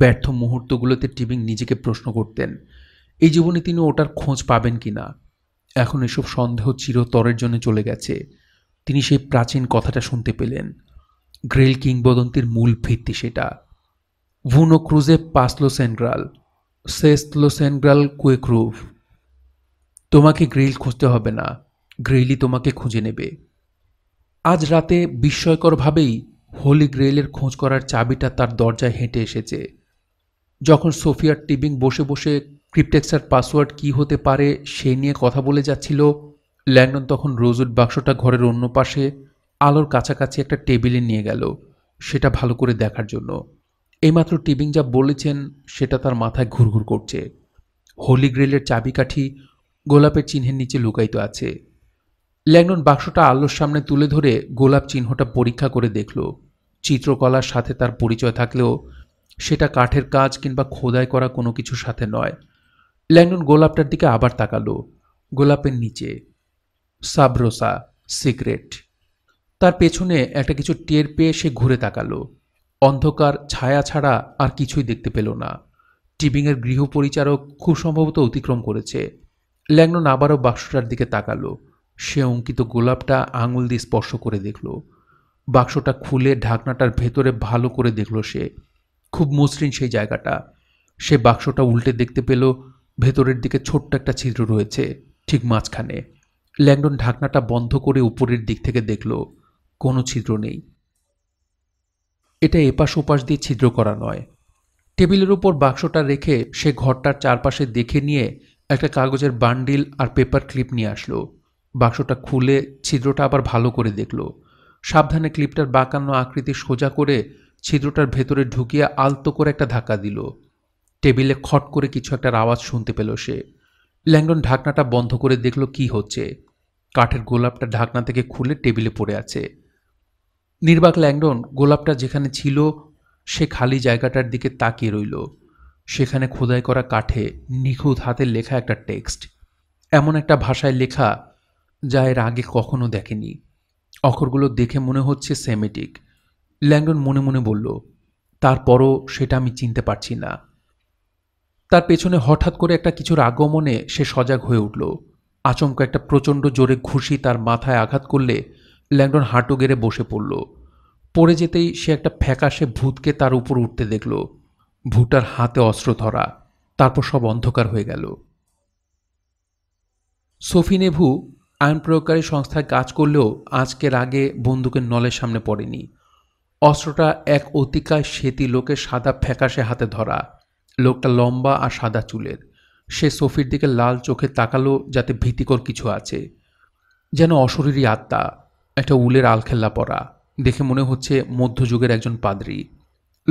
ব্যর্থ মুহূর্তগুলোতে টিবিং নিজেকে প্রশ্ন করতেন এই জীবনে তিনি ওটার খোঁজ পাবেন কি না এখন এসব সন্দেহ চিরতরের জন্য চলে গেছে তিনি সেই প্রাচীন কথাটা শুনতে পেলেন গ্রেল কিংবদন্তির মূল ভিত্তি সেটা ভুনো ক্রুজে পাসলো সেনগ্রাল সেস্তলো সেনগ্রাল কুয়েক্রুভ তোমাকে গ্রিল খুঁজতে হবে না গ্রিলই তোমাকে খুঁজে নেবে আজ রাতে বিস্ময়করভাবেই হোলি গ্রেলের খোঁজ করার চাবিটা তার দরজায় হেঁটে এসেছে যখন সোফিয়ার টিবিং বসে বসে ক্রিপটেক্সার পাসওয়ার্ড কি হতে পারে সেই নিয়ে কথা বলে যাচ্ছিল ল্যাংডন তখন রোজুট বাক্সটা ঘরের অন্য পাশে আলোর কাছাকাছি একটা টেবিলে নিয়ে গেল সেটা ভালো করে দেখার জন্য এইমাত্র টিবিং যা বলেছেন সেটা তার মাথায় ঘুরঘুর করছে হোলি গ্রিলের চাবিকাঠি গোলাপের চিহ্নের নিচে লুকায়িত আছে ল্যাংডন বাক্সটা আলোর সামনে তুলে ধরে গোলাপ চিহ্নটা পরীক্ষা করে দেখল চিত্রকলার সাথে তার পরিচয় থাকলেও সেটা কাঠের কাজ কিংবা খোদাই করা কোনো কিছুর সাথে নয় ল্যান্ডন গোলাপটার দিকে আবার তাকালো গোলাপের নিচে সাবরোসা সিগারেট তার পেছনে একটা কিছু টের পেয়ে সে ঘুরে তাকালো অন্ধকার ছায়া ছাড়া আর কিছুই দেখতে পেল না টিবিংয়ের পরিচারক খুব সম্ভবত অতিক্রম করেছে ল্যাংন আবারও বাক্সটার দিকে তাকালো সে অঙ্কিত গোলাপটা আঙুল দিয়ে স্পর্শ করে দেখল বাক্সটা খুলে ঢাকনাটার ভেতরে ভালো করে দেখল সে খুব মসৃণ সেই জায়গাটা সে বাক্সটা উল্টে দেখতে পেল ভেতরের দিকে ছোট্ট একটা ছিদ্র রয়েছে ঠিক মাঝখানে ল্যাংডন ঢাকনাটা বন্ধ করে উপরের দিক থেকে দেখল কোনো ছিদ্র নেই এটা এপাশ ওপাশ দিয়ে ছিদ্র করা নয় টেবিলের উপর বাক্সটা রেখে সে ঘরটার চারপাশে দেখে নিয়ে একটা কাগজের বান্ডিল আর পেপার ক্লিপ নিয়ে আসলো বাক্সটা খুলে ছিদ্রটা আবার ভালো করে দেখল সাবধানে ক্লিপটার বাঁকানো আকৃতি সোজা করে ছিদ্রটার ভেতরে ঢুকিয়ে আলতো করে একটা ধাক্কা দিল টেবিলে খট করে কিছু একটা আওয়াজ শুনতে পেল সে ল্যাংডন ঢাকনাটা বন্ধ করে দেখল কি হচ্ছে কাঠের গোলাপটা ঢাকনা থেকে খুলে টেবিলে পড়ে আছে নির্বাক ল্যাংডন গোলাপটা যেখানে ছিল সে খালি জায়গাটার দিকে তাকিয়ে রইল সেখানে খোদাই করা কাঠে নিখুঁত হাতে লেখা একটা টেক্সট এমন একটা ভাষায় লেখা যা এর আগে কখনো দেখেনি অক্ষরগুলো দেখে মনে হচ্ছে সেমেটিক ল্যাংডন মনে মনে বলল তারপরও সেটা আমি চিনতে পারছি না তার পেছনে হঠাৎ করে একটা কিছুর আগমনে সে সজাগ হয়ে উঠল আচমকা একটা প্রচণ্ড জোরে ঘুষি তার মাথায় আঘাত করলে ল্যাংডন হাঁটু গেড়ে বসে পড়ল পড়ে যেতেই সে একটা ফ্যাকাশে ভূতকে তার উপর উঠতে দেখল ভূটার হাতে অস্ত্র ধরা তারপর সব অন্ধকার হয়ে গেল সফি নেভু আইন প্রয়োগকারী সংস্থায় কাজ করলেও আজকের আগে বন্দুকের নলের সামনে পড়েনি অস্ত্রটা এক অতিকায় সেতি লোকের সাদা ফ্যাকাশে হাতে ধরা লোকটা লম্বা আর সাদা চুলের সে সফির দিকে লাল চোখে তাকালো যাতে ভীতিকর কিছু আছে যেন অশরীরী আত্মা একটা উলের আলখেল্লা পরা দেখে মনে হচ্ছে মধ্যযুগের একজন পাদ্রি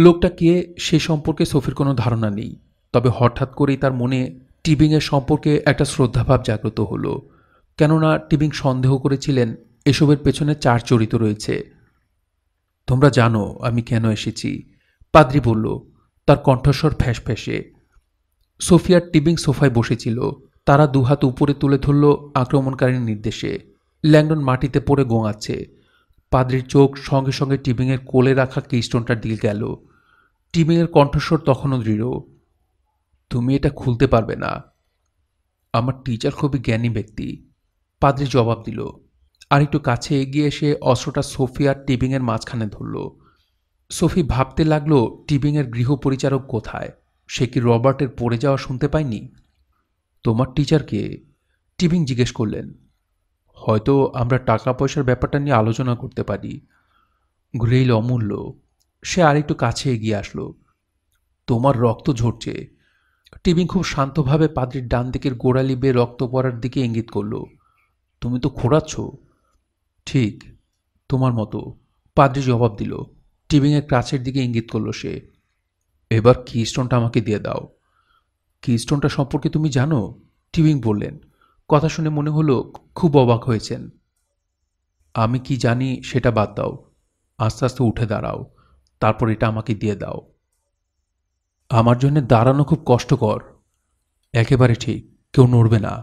লোকটা কে সে সম্পর্কে সফির কোনো ধারণা নেই তবে হঠাৎ করেই তার মনে টিবিংয়ের সম্পর্কে একটা শ্রদ্ধাভাব জাগ্রত হলো কেননা টিবিং সন্দেহ করেছিলেন এসবের পেছনে চার চরিত রয়েছে তোমরা জানো আমি কেন এসেছি পাদ্রি বলল তার কণ্ঠস্বর ফ্যাঁস ফ্যাঁসে সোফিয়ার টিবিং সোফায় বসেছিল তারা দুহাত উপরে তুলে ধরল আক্রমণকারীর নির্দেশে ল্যাংডন মাটিতে পড়ে গোঙাচ্ছে পাদ্রির চোখ সঙ্গে সঙ্গে টিবিংয়ের কোলে রাখা কিস্টনটার দিকে গেল টিবিংয়ের কণ্ঠস্বর তখনও দৃঢ় তুমি এটা খুলতে পারবে না আমার টিচার খুবই জ্ঞানী ব্যক্তি পাদ্রি জবাব দিল আর একটু কাছে এগিয়ে এসে অস্ত্রটা সোফিয়ার টিবিংয়ের মাঝখানে ধরল সোফি ভাবতে লাগলো টিবিংয়ের গৃহপরিচারক কোথায় সে কি রবার্টের পড়ে যাওয়া শুনতে পায়নি তোমার টিচারকে টিবিং জিজ্ঞেস করলেন হয়তো আমরা টাকা পয়সার ব্যাপারটা নিয়ে আলোচনা করতে পারি গ্রেইল অমূল্য সে আরেকটু কাছে এগিয়ে আসলো তোমার রক্ত ঝরছে টিবিং খুব শান্তভাবে পাদ্রির ডান দিকের গোড়ালি বেয়ে রক্ত পড়ার দিকে ইঙ্গিত করল তুমি তো খোঁড়াচ্ছ ঠিক তোমার মতো পাদ্রি জবাব দিল টিবিংয়ের ক্রাচের দিকে ইঙ্গিত করলো সে এবার কিস্টোনটা আমাকে দিয়ে দাও কিস্টোনটা সম্পর্কে তুমি জানো টিবিং বললেন কথা শুনে মনে হলো খুব অবাক হয়েছেন আমি কি জানি সেটা বাদ দাও আস্তে আস্তে উঠে দাঁড়াও তারপর এটা আমাকে দিয়ে দাও আমার জন্য দাঁড়ানো খুব কষ্টকর একেবারে ঠিক কেউ নড়বে না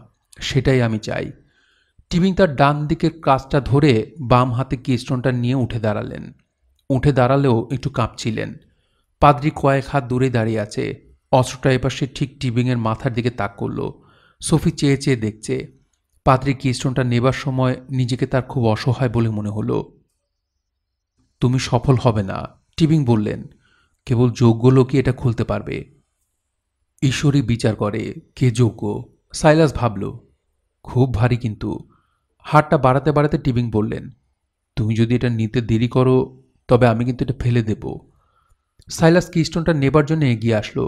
সেটাই আমি চাই টিবিং তার ডান দিকের কাজটা ধরে বাম হাতে কিস্টোনটা নিয়ে উঠে দাঁড়ালেন উঠে দাঁড়ালেও একটু কাঁপছিলেন পাদ্রি কয়েক হাত দূরে দাঁড়িয়ে আছে অস্ত্রটা এপাশে ঠিক টিবিংয়ের মাথার দিকে তাক করল সফি চেয়ে চেয়ে দেখছে পাদ্রি কিস্টনটা নেবার সময় নিজেকে তার খুব অসহায় বলে মনে হলো তুমি সফল হবে না টিবিং বললেন কেবল যোগ্য লোকই এটা খুলতে পারবে ঈশ্বরই বিচার করে কে যোগ্য সাইলাস ভাবল খুব ভারী কিন্তু হাটটা বাড়াতে বাড়াতে টিবিং বললেন তুমি যদি এটা নিতে দেরি করো তবে আমি কিন্তু এটা ফেলে দেব সাইলাস কিস্টোনটা নেবার জন্য এগিয়ে আসলো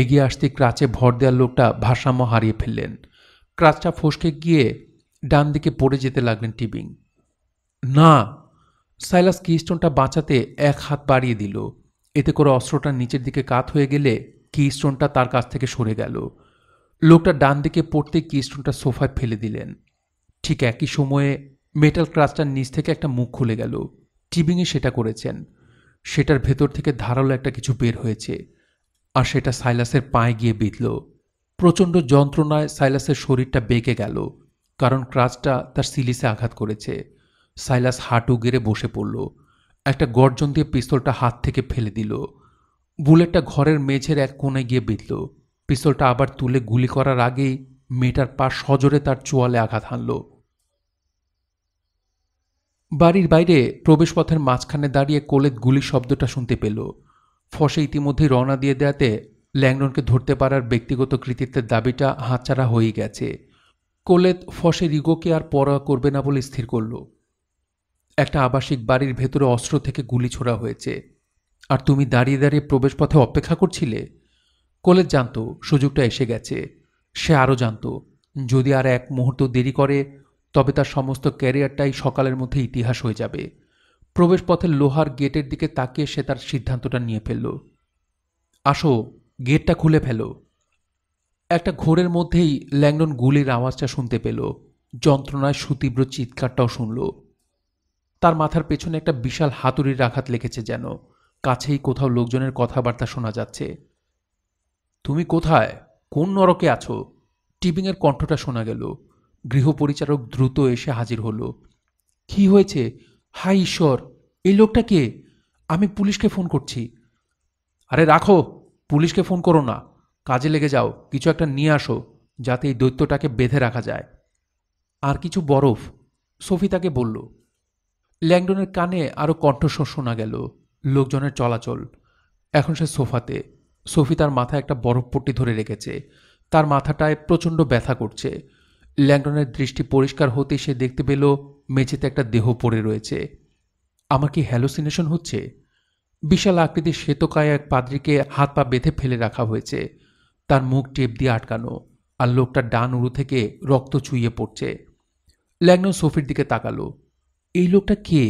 এগিয়ে আসতে ক্রাচে ভর দেওয়ার লোকটা ভারসাম্য হারিয়ে ফেললেন ক্রাচটা ফসকে গিয়ে ডান দিকে পড়ে যেতে লাগলেন টিবিং না সাইলাস কিস্টোনটা বাঁচাতে এক হাত বাড়িয়ে দিল এতে করে অস্ত্রটা নিচের দিকে কাত হয়ে গেলে কিস্টোনটা তার কাছ থেকে সরে গেল লোকটা ডান দিকে পড়তে স্টোনটা সোফায় ফেলে দিলেন ঠিক একই সময়ে মেটাল ক্রাচটার নিচ থেকে একটা মুখ খুলে গেল টিবিংয়ে সেটা করেছেন সেটার ভেতর থেকে ধারালো একটা কিছু বের হয়েছে আর সেটা সাইলাসের পায়ে গিয়ে বিঁধল প্রচণ্ড যন্ত্রণায় সাইলাসের শরীরটা বেঁকে গেল কারণ ক্রাচটা তার সিলিসে আঘাত করেছে সাইলাস হাঁটু গেড়ে বসে পড়ল একটা গর্জন দিয়ে পিস্তলটা হাত থেকে ফেলে দিল বুলেটটা ঘরের মেঝের এক কোণে গিয়ে বিঁধল পিস্তলটা আবার তুলে গুলি করার আগেই মেয়েটার পা সজোরে তার চোয়ালে আঘাত হানলো বাড়ির বাইরে প্রবেশপথের মাঝখানে দাঁড়িয়ে কোলেত গুলি শব্দটা শুনতে পেল ফসে ইতিমধ্যে রওনা দিয়ে দেয়াতে ল্যাংডনকে ধরতে পারার ব্যক্তিগত কৃতিত্বের দাবিটা হাতছাড়া হয়ে গেছে কোলেত ফসে রিগোকে আর পরোয়া করবে না বলে স্থির করল একটা আবাসিক বাড়ির ভেতরে অস্ত্র থেকে গুলি ছোড়া হয়েছে আর তুমি দাঁড়িয়ে দাঁড়িয়ে প্রবেশপথে অপেক্ষা করছিলে কোলেত জানত সুযোগটা এসে গেছে সে আরও জানত যদি আর এক মুহূর্ত দেরি করে তবে তার সমস্ত ক্যারিয়ারটাই সকালের মধ্যে ইতিহাস হয়ে যাবে পথে লোহার গেটের দিকে তাকিয়ে সে তার সিদ্ধান্তটা নিয়ে ফেলল আসো গেটটা খুলে ফেলো একটা ঘোরের মধ্যেই ল্যাংডন গুলির আওয়াজটা শুনতে পেল যন্ত্রণায় সুতীব্র চিৎকারটাও শুনল তার মাথার পেছনে একটা বিশাল হাতুড়ির আঘাত লেগেছে যেন কাছেই কোথাও লোকজনের কথাবার্তা শোনা যাচ্ছে তুমি কোথায় কোন নরকে আছো টিবিংয়ের কণ্ঠটা শোনা গেল গৃহপরিচারক দ্রুত এসে হাজির হলো কি হয়েছে হাই ঈশ্বর এই লোকটা কে আমি পুলিশকে ফোন করছি আরে রাখো পুলিশকে ফোন করো না কাজে লেগে যাও কিছু একটা নিয়ে আসো যাতে এই দৈত্যটাকে বেঁধে রাখা যায় আর কিছু বরফ সফি তাকে বলল ল্যাংডনের কানে আরও কণ্ঠস্বর শোনা গেল লোকজনের চলাচল এখন সে সোফাতে সফি তার মাথায় একটা বরফ পট্টি ধরে রেখেছে তার মাথাটায় প্রচণ্ড ব্যথা করছে ল্যাংডনের দৃষ্টি পরিষ্কার হতে সে দেখতে পেল মেঝেতে একটা দেহ পড়ে রয়েছে আমার কি হ্যালোসিনেশন হচ্ছে বিশাল আকৃতির শ্বেতকায় এক পাদ্রিকে হাত পা বেঁধে ফেলে রাখা হয়েছে তার মুখ টেপ দিয়ে আটকানো আর লোকটার ডান উড়ু থেকে রক্ত চুইয়ে পড়ছে ল্যাংডন সোফির দিকে তাকালো এই লোকটা কে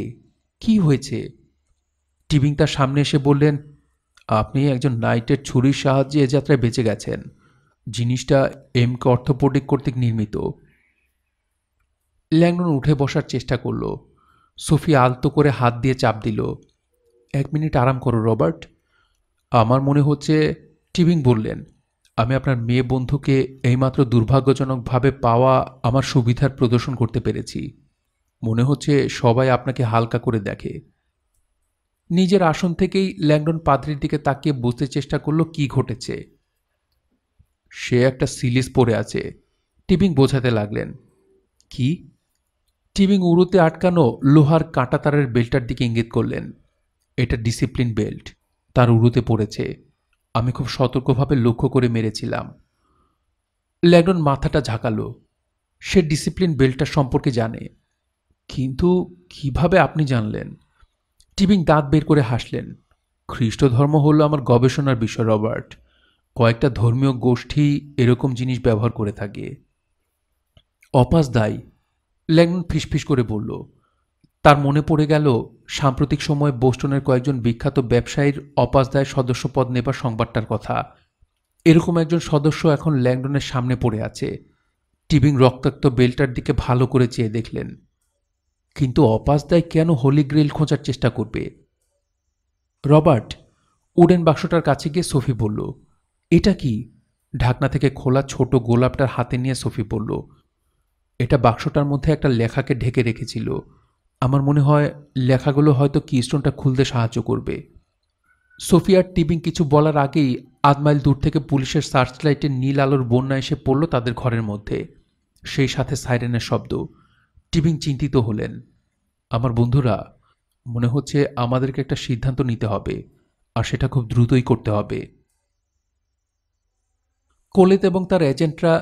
কি হয়েছে টিভিং তার সামনে এসে বললেন আপনি একজন নাইটের ছুরির সাহায্যে এ যাত্রায় বেঁচে গেছেন জিনিসটা এমকে অর্থপটিক কর্তৃক নির্মিত ল্যাংডন উঠে বসার চেষ্টা করল সোফি আলতো করে হাত দিয়ে চাপ দিল এক মিনিট আরাম করো রবার্ট আমার মনে হচ্ছে টিভিং বললেন আমি আপনার মেয়ে বন্ধুকে এইমাত্র দুর্ভাগ্যজনকভাবে পাওয়া আমার সুবিধার প্রদর্শন করতে পেরেছি মনে হচ্ছে সবাই আপনাকে হালকা করে দেখে নিজের আসন থেকেই ল্যাংডন পাদ্রির দিকে তাকিয়ে বুঝতে চেষ্টা করলো কি ঘটেছে সে একটা সিলিস পরে আছে টিপিং বোঝাতে লাগলেন কি টিপিং উড়ুতে আটকানো লোহার কাঁটা তারের বেল্টার দিকে ইঙ্গিত করলেন এটা ডিসিপ্লিন বেল্ট তার উড়ুতে পড়েছে আমি খুব সতর্কভাবে লক্ষ্য করে মেরেছিলাম ল্যাডন মাথাটা ঝাঁকালো সে ডিসিপ্লিন বেল্টটা সম্পর্কে জানে কিন্তু কিভাবে আপনি জানলেন টিপিং দাঁত বের করে হাসলেন খ্রিস্ট ধর্ম হলো আমার গবেষণার বিষয় রবার্ট কয়েকটা ধর্মীয় গোষ্ঠী এরকম জিনিস ব্যবহার করে থাকে অপাস দায় ল্যাংন ফিসফিস করে বলল তার মনে পড়ে গেল সাম্প্রতিক সময়ে বোস্টনের কয়েকজন বিখ্যাত ব্যবসায়ীর অপাস সদস্য সদস্যপদ নেবার সংবাদটার কথা এরকম একজন সদস্য এখন ল্যাংডনের সামনে পড়ে আছে টিবিং রক্তাক্ত বেলটার দিকে ভালো করে চেয়ে দেখলেন কিন্তু অপাস দায় কেন হোলি গ্রিল খোঁজার চেষ্টা করবে রবার্ট উডেন বাক্সটার কাছে গিয়ে সফি বলল এটা কি ঢাকনা থেকে খোলা ছোট গোলাপটার হাতে নিয়ে সফি পড়ল এটা বাক্সটার মধ্যে একটা লেখাকে ঢেকে রেখেছিল আমার মনে হয় লেখাগুলো হয়তো কিস্টোনটা খুলতে সাহায্য করবে সোফিয়ার টিবিং কিছু বলার আগেই আধমাইল দূর থেকে পুলিশের সার্চ লাইটের নীল আলোর বন্যা এসে পড়ল তাদের ঘরের মধ্যে সেই সাথে সাইরেনের শব্দ টিবিং চিন্তিত হলেন আমার বন্ধুরা মনে হচ্ছে আমাদেরকে একটা সিদ্ধান্ত নিতে হবে আর সেটা খুব দ্রুতই করতে হবে কোলেত এবং তার এজেন্টরা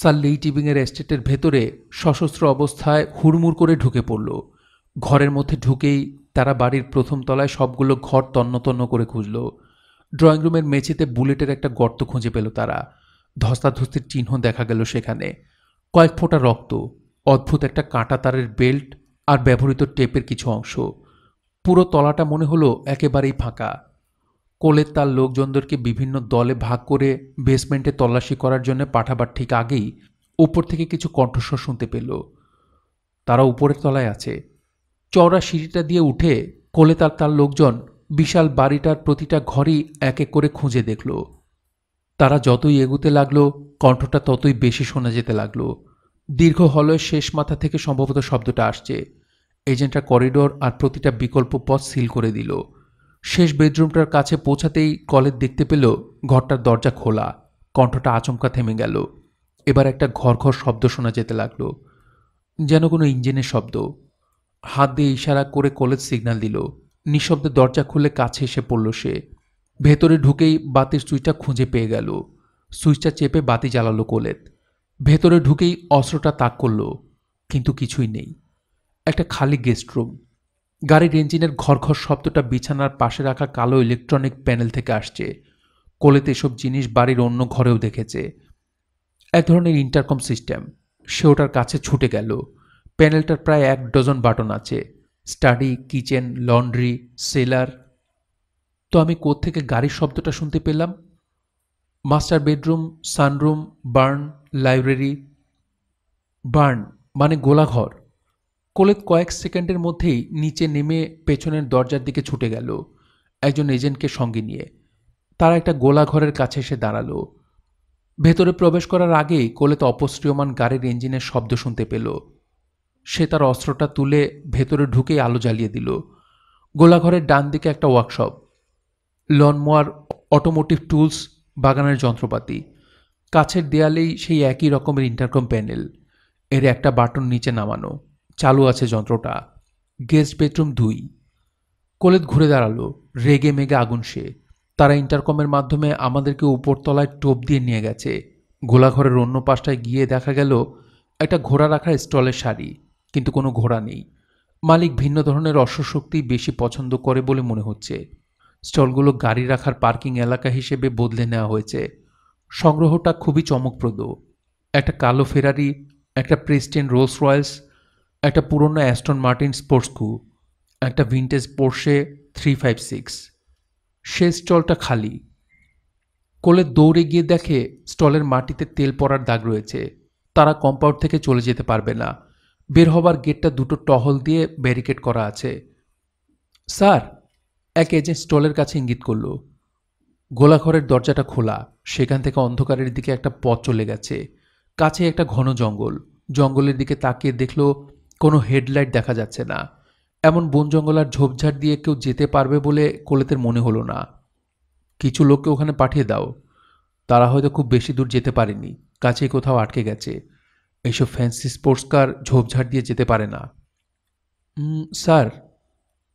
সাল্লি টিবিংয়ের এস্টেটের ভেতরে সশস্ত্র অবস্থায় হুড়মুড় করে ঢুকে পড়ল ঘরের মধ্যে ঢুকেই তারা বাড়ির প্রথম তলায় সবগুলো ঘর তন্নতন্ন করে খুঁজল ড্রয়িং রুমের মেঝেতে বুলেটের একটা গর্ত খুঁজে পেল তারা ধস্তাধস্তির চিহ্ন দেখা গেল সেখানে কয়েক ফোঁটা রক্ত অদ্ভুত একটা কাঁটা তারের বেল্ট আর ব্যবহৃত টেপের কিছু অংশ পুরো তলাটা মনে হলো একেবারেই ফাঁকা কোলে তার লোকজনদেরকে বিভিন্ন দলে ভাগ করে বেসমেন্টে তল্লাশি করার জন্য পাঠাবার ঠিক আগেই উপর থেকে কিছু কণ্ঠস্বর শুনতে পেল তারা উপরের তলায় আছে চওড়া সিঁড়িটা দিয়ে উঠে কোলে তার তার লোকজন বিশাল বাড়িটার প্রতিটা ঘরই এক এক করে খুঁজে দেখল তারা যতই এগুতে লাগলো কণ্ঠটা ততই বেশি শোনা যেতে লাগলো দীর্ঘ হলয়ের শেষ মাথা থেকে সম্ভবত শব্দটা আসছে এজেন্টরা করিডোর আর প্রতিটা বিকল্প পথ সিল করে দিল শেষ বেডরুমটার কাছে পৌঁছাতেই কলের দেখতে পেল ঘরটার দরজা খোলা কণ্ঠটা আচমকা থেমে গেল এবার একটা ঘর ঘর শব্দ শোনা যেতে লাগলো যেন কোনো ইঞ্জিনের শব্দ হাত দিয়ে ইশারা করে কলেজ সিগন্যাল দিল নিঃশব্দে দরজা খুলে কাছে এসে পড়ল সে ভেতরে ঢুকেই বাতির সুইচটা খুঁজে পেয়ে গেল সুইচটা চেপে বাতি জ্বালালো কোলেত ভেতরে ঢুকেই অস্ত্রটা তাক করল কিন্তু কিছুই নেই একটা খালি গেস্ট রুম গাড়ির ইঞ্জিনের ঘরঘর শব্দটা বিছানার পাশে রাখা কালো ইলেকট্রনিক প্যানেল থেকে আসছে কোলেতে এসব জিনিস বাড়ির অন্য ঘরেও দেখেছে এক ধরনের ইন্টারকম সিস্টেম সে ওটার কাছে ছুটে গেল প্যানেলটার প্রায় এক ডজন বাটন আছে স্টাডি কিচেন লন্ড্রি সেলার তো আমি থেকে গাড়ির শব্দটা শুনতে পেলাম master bedroom sunroom barn library barn মানে গোলাঘর কোলেত কয়েক সেকেন্ডের মধ্যেই নিচে নেমে পেছনের দরজার দিকে ছুটে গেল একজন এজেন্টকে সঙ্গে নিয়ে তারা একটা গোলাঘরের কাছে এসে দাঁড়ালো ভেতরে প্রবেশ করার আগেই কোলেত অপস্ট্রিয়মান গাড়ির ইঞ্জিনের শব্দ শুনতে পেল সে তার অস্ত্রটা তুলে ভেতরে ঢুকেই আলো জ্বালিয়ে দিল গোলাঘরের ডান দিকে একটা ওয়ার্কশপ লনমোয়ার অটোমোটিভ টুলস বাগানের যন্ত্রপাতি কাছের দেয়ালেই সেই একই রকমের ইন্টারকম প্যানেল এর একটা বাটন নিচে নামানো চালু আছে যন্ত্রটা গেস্ট বেডরুম দুই কোলেত ঘুরে দাঁড়ালো রেগে মেগে আগুন সে তারা ইন্টারকমের মাধ্যমে আমাদেরকে উপরতলায় টোপ দিয়ে নিয়ে গেছে গোলাঘরের অন্য পাশটায় গিয়ে দেখা গেল একটা ঘোড়া রাখার স্টলের শাড়ি কিন্তু কোনো ঘোড়া নেই মালিক ভিন্ন ধরনের অশ্বশক্তি বেশি পছন্দ করে বলে মনে হচ্ছে স্টলগুলো গাড়ি রাখার পার্কিং এলাকা হিসেবে বদলে নেওয়া হয়েছে সংগ্রহটা খুবই চমকপ্রদ একটা কালো ফেরারি একটা প্রেস্টেন রোলস রয়েলস একটা পুরনো অ্যাস্টন মার্টিন স্পোর্টস কু একটা vintage Porsche three five six সে স্টলটা খালি কোলে দৌড়ে গিয়ে দেখে স্টলের মাটিতে তেল পড়ার দাগ রয়েছে তারা কম্পাউন্ড থেকে চলে যেতে পারবে না বের হবার গেটটা দুটো টহল দিয়ে ব্যারিকেড করা আছে স্যার এক এজেন্ট স্টলের কাছে ইঙ্গিত করল গোলাঘরের দরজাটা খোলা সেখান থেকে অন্ধকারের দিকে একটা পথ চলে গেছে কাছে একটা ঘন জঙ্গল জঙ্গলের দিকে তাকিয়ে দেখল কোনো হেডলাইট দেখা যাচ্ছে না এমন বন জঙ্গলার ঝোপঝাড় দিয়ে কেউ যেতে পারবে বলে কোলেতের মনে হলো না কিছু লোককে ওখানে পাঠিয়ে দাও তারা হয়তো খুব বেশি দূর যেতে পারেনি কাছে কোথাও আটকে গেছে এইসব ফ্যান্সি স্পোর্টস কার ঝোপঝাড় দিয়ে যেতে পারে না স্যার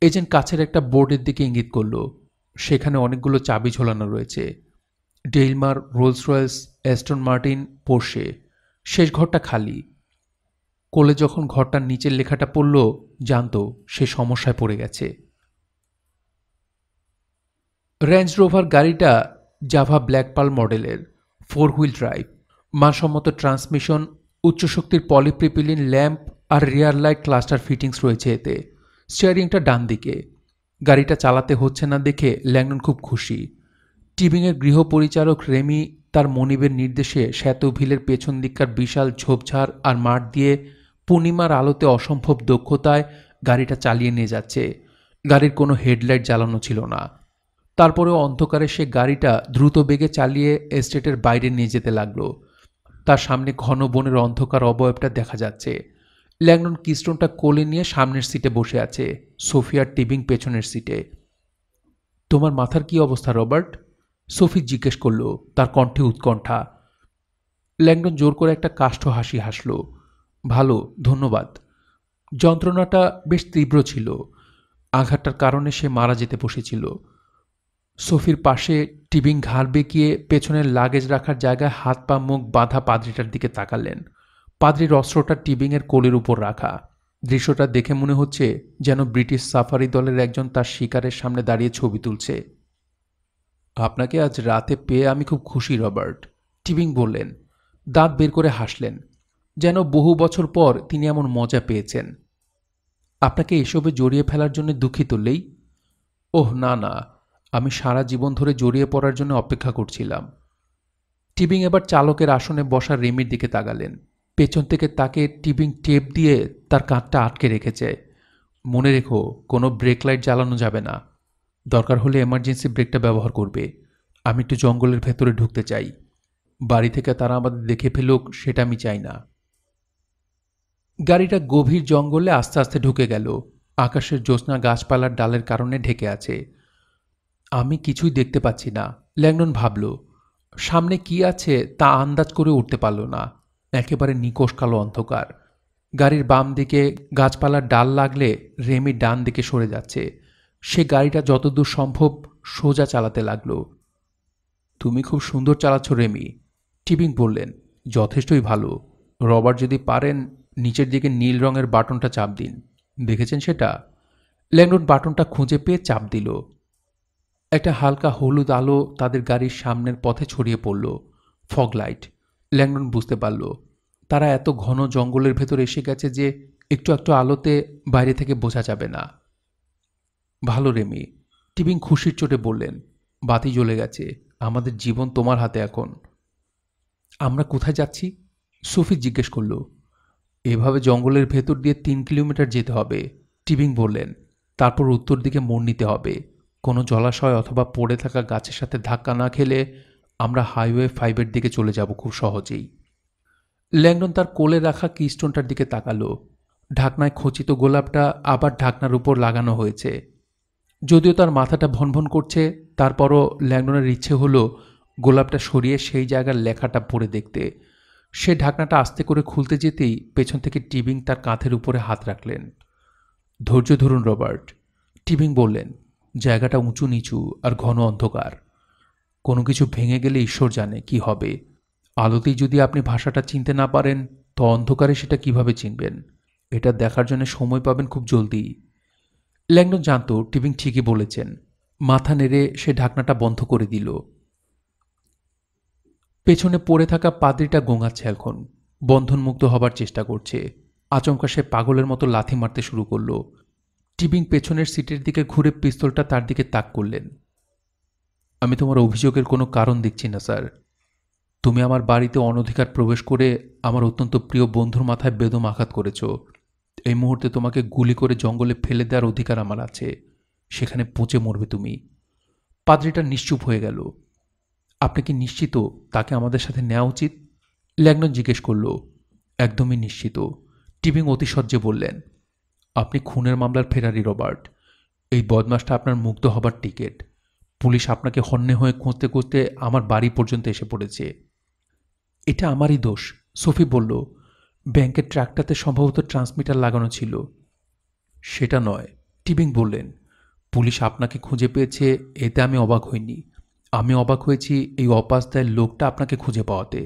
এজেন্ট কাছের একটা বোর্ডের দিকে ইঙ্গিত করল সেখানে অনেকগুলো চাবি ঝোলানো রয়েছে Daimler Rolls Royce Aston Martin Porsche শেষ ঘরটা খালি কোলে যখন ঘরটার নিচের লেখাটা পড়ল জানত সে সমস্যায় পড়ে গেছে রেঞ্জ রোভার গাড়িটা জাভা ব্ল্যাকপাল মডেলের ফোর হুইল ড্রাইভ মানসম্মত ট্রান্সমিশন উচ্চশক্তির পলিপ্রিপিলিন ল্যাম্প আর রিয়ার লাইট ক্লাস্টার ফিটিংস রয়েছে এতে স্টিয়ারিংটা ডান দিকে গাড়িটা চালাতে হচ্ছে না দেখে ল্যাংডন খুব খুশি টিবিংয়ের গৃহপরিচারক রেমি তার মনিবের নির্দেশে শ্যাতভিলের পেছন দিককার বিশাল ঝোপঝাড় আর মাঠ দিয়ে পূর্ণিমার আলোতে অসম্ভব দক্ষতায় গাড়িটা চালিয়ে নিয়ে যাচ্ছে গাড়ির কোনো হেডলাইট জ্বালানো ছিল না তারপরেও অন্ধকারে সে গাড়িটা দ্রুত বেগে চালিয়ে এস্টেটের বাইরে নিয়ে যেতে লাগলো তার সামনে ঘন বনের অন্ধকার অবয়বটা দেখা যাচ্ছে ল্যাংডন কিস্টোনটা কোলে নিয়ে সামনের সিটে বসে আছে সোফিয়ার টিবিং পেছনের সিটে তোমার মাথার কি অবস্থা রবার্ট সোফি জিজ্ঞেস করলো তার কণ্ঠে উৎকণ্ঠা ল্যাংডন জোর করে একটা কাষ্ঠ হাসি হাসলো ভালো ধন্যবাদ যন্ত্রণাটা বেশ তীব্র ছিল আঘাতটার কারণে সে মারা যেতে বসেছিল সফির পাশে টিবিং ঘাড় বেঁকিয়ে পেছনের লাগেজ রাখার জায়গায় হাত পা মুখ বাঁধা পাদ্রিটার দিকে তাকালেন পাদ্রির অস্ত্রটা টিবিংয়ের কোলের উপর রাখা দৃশ্যটা দেখে মনে হচ্ছে যেন ব্রিটিশ সাফারি দলের একজন তার শিকারের সামনে দাঁড়িয়ে ছবি তুলছে আপনাকে আজ রাতে পেয়ে আমি খুব খুশি রবার্ট টিবিং বললেন দাঁত বের করে হাসলেন যেন বহু বছর পর তিনি এমন মজা পেয়েছেন আপনাকে এসবে জড়িয়ে ফেলার জন্য দুঃখিত লেই ওহ না না আমি সারা জীবন ধরে জড়িয়ে পড়ার জন্য অপেক্ষা করছিলাম টিবিং এবার চালকের আসনে বসা রেমির দিকে তাগালেন পেছন থেকে তাকে টিবিং টেপ দিয়ে তার কাঁধটা আটকে রেখেছে মনে রেখো কোনো ব্রেক লাইট জ্বালানো যাবে না দরকার হলে এমার্জেন্সি ব্রেকটা ব্যবহার করবে আমি একটু জঙ্গলের ভেতরে ঢুকতে চাই বাড়ি থেকে তারা আমাদের দেখে ফেলুক সেটা আমি চাই না গাড়িটা গভীর জঙ্গলে আস্তে আস্তে ঢুকে গেল আকাশের জ্যোৎস্না গাছপালার ডালের কারণে ঢেকে আছে আমি কিছুই দেখতে পাচ্ছি না ল্যাংডন ভাবল সামনে কি আছে তা আন্দাজ করে উঠতে পারল না একেবারে নিকোষ কালো অন্ধকার গাড়ির বাম দিকে গাছপালার ডাল লাগলে রেমি ডান দিকে সরে যাচ্ছে সে গাড়িটা যতদূর সম্ভব সোজা চালাতে লাগলো তুমি খুব সুন্দর চালাচ্ছ রেমি টিপিং বললেন যথেষ্টই ভালো রবার যদি পারেন নিচের দিকে নীল রঙের বাটনটা চাপ দিন দেখেছেন সেটা ল্যাংডন বাটনটা খুঁজে পেয়ে চাপ দিল একটা হালকা হলুদ আলো তাদের গাড়ির সামনের পথে ছড়িয়ে পড়ল ফগ লাইট ল্যাংডন বুঝতে পারল তারা এত ঘন জঙ্গলের ভেতর এসে গেছে যে একটু একটু আলোতে বাইরে থেকে বোঝা যাবে না ভালো রেমি টিবিং খুশির চোটে বললেন বাতি জ্বলে গেছে আমাদের জীবন তোমার হাতে এখন আমরা কোথায় যাচ্ছি সফি জিজ্ঞেস করলো এভাবে জঙ্গলের ভেতর দিয়ে তিন কিলোমিটার যেতে হবে টিবিং বললেন তারপর উত্তর দিকে মোড় নিতে হবে কোনো জলাশয় অথবা পড়ে থাকা গাছের সাথে ধাক্কা না খেলে আমরা হাইওয়ে ফাইভের দিকে চলে যাব খুব সহজেই ল্যাংডন তার কোলে রাখা কিস্টোনটার দিকে তাকালো ঢাকনায় খচিত গোলাপটা আবার ঢাকনার উপর লাগানো হয়েছে যদিও তার মাথাটা ভনভন করছে তারপরও ল্যাংডনের ইচ্ছে হলো গোলাপটা সরিয়ে সেই জায়গার লেখাটা পড়ে দেখতে সে ঢাকনাটা আস্তে করে খুলতে যেতেই পেছন থেকে টিবিং তার কাঁধের উপরে হাত রাখলেন ধৈর্য ধরুন রবার্ট টিবিং বললেন জায়গাটা উঁচু নিচু আর ঘন অন্ধকার কোনো কিছু ভেঙে গেলে ঈশ্বর জানে কি হবে আলোতেই যদি আপনি ভাষাটা চিনতে না পারেন তো অন্ধকারে সেটা কিভাবে চিনবেন এটা দেখার জন্য সময় পাবেন খুব জলদি ল্যাংডন জানত টিবিং ঠিকই বলেছেন মাথা নেড়ে সে ঢাকনাটা বন্ধ করে দিল পেছনে পড়ে থাকা পাদ্রিটা গোঙাচ্ছে এখন বন্ধনমুক্ত হবার চেষ্টা করছে আচমকা সে পাগলের মতো লাথি মারতে শুরু করলো টিবিং পেছনের সিটের দিকে ঘুরে পিস্তলটা তার দিকে তাক করলেন আমি তোমার অভিযোগের কোনো কারণ দেখছি না স্যার তুমি আমার বাড়িতে অনধিকার প্রবেশ করে আমার অত্যন্ত প্রিয় বন্ধুর মাথায় বেদম আঘাত করেছ এই মুহূর্তে তোমাকে গুলি করে জঙ্গলে ফেলে দেওয়ার অধিকার আমার আছে সেখানে পচে মরবে তুমি পাদ্রিটা নিশ্চুপ হয়ে গেল আপনি কি নিশ্চিত তাকে আমাদের সাথে নেওয়া উচিত ল্যাগনন জিজ্ঞেস করল একদমই নিশ্চিত টিপিং অতিশয্যে বললেন আপনি খুনের মামলার ফেরারি রবার্ট এই বদমাসটা আপনার মুক্ত হবার টিকিট পুলিশ আপনাকে হন্যে হয়ে খুঁজতে খুঁজতে আমার বাড়ি পর্যন্ত এসে পড়েছে এটা আমারই দোষ সফি বলল ব্যাংকের ট্র্যাকটাতে সম্ভবত ট্রান্সমিটার লাগানো ছিল সেটা নয় টিবিং বললেন পুলিশ আপনাকে খুঁজে পেয়েছে এতে আমি অবাক হইনি আমি অবাক হয়েছি এই অপাস্তায় লোকটা আপনাকে খুঁজে পাওয়াতে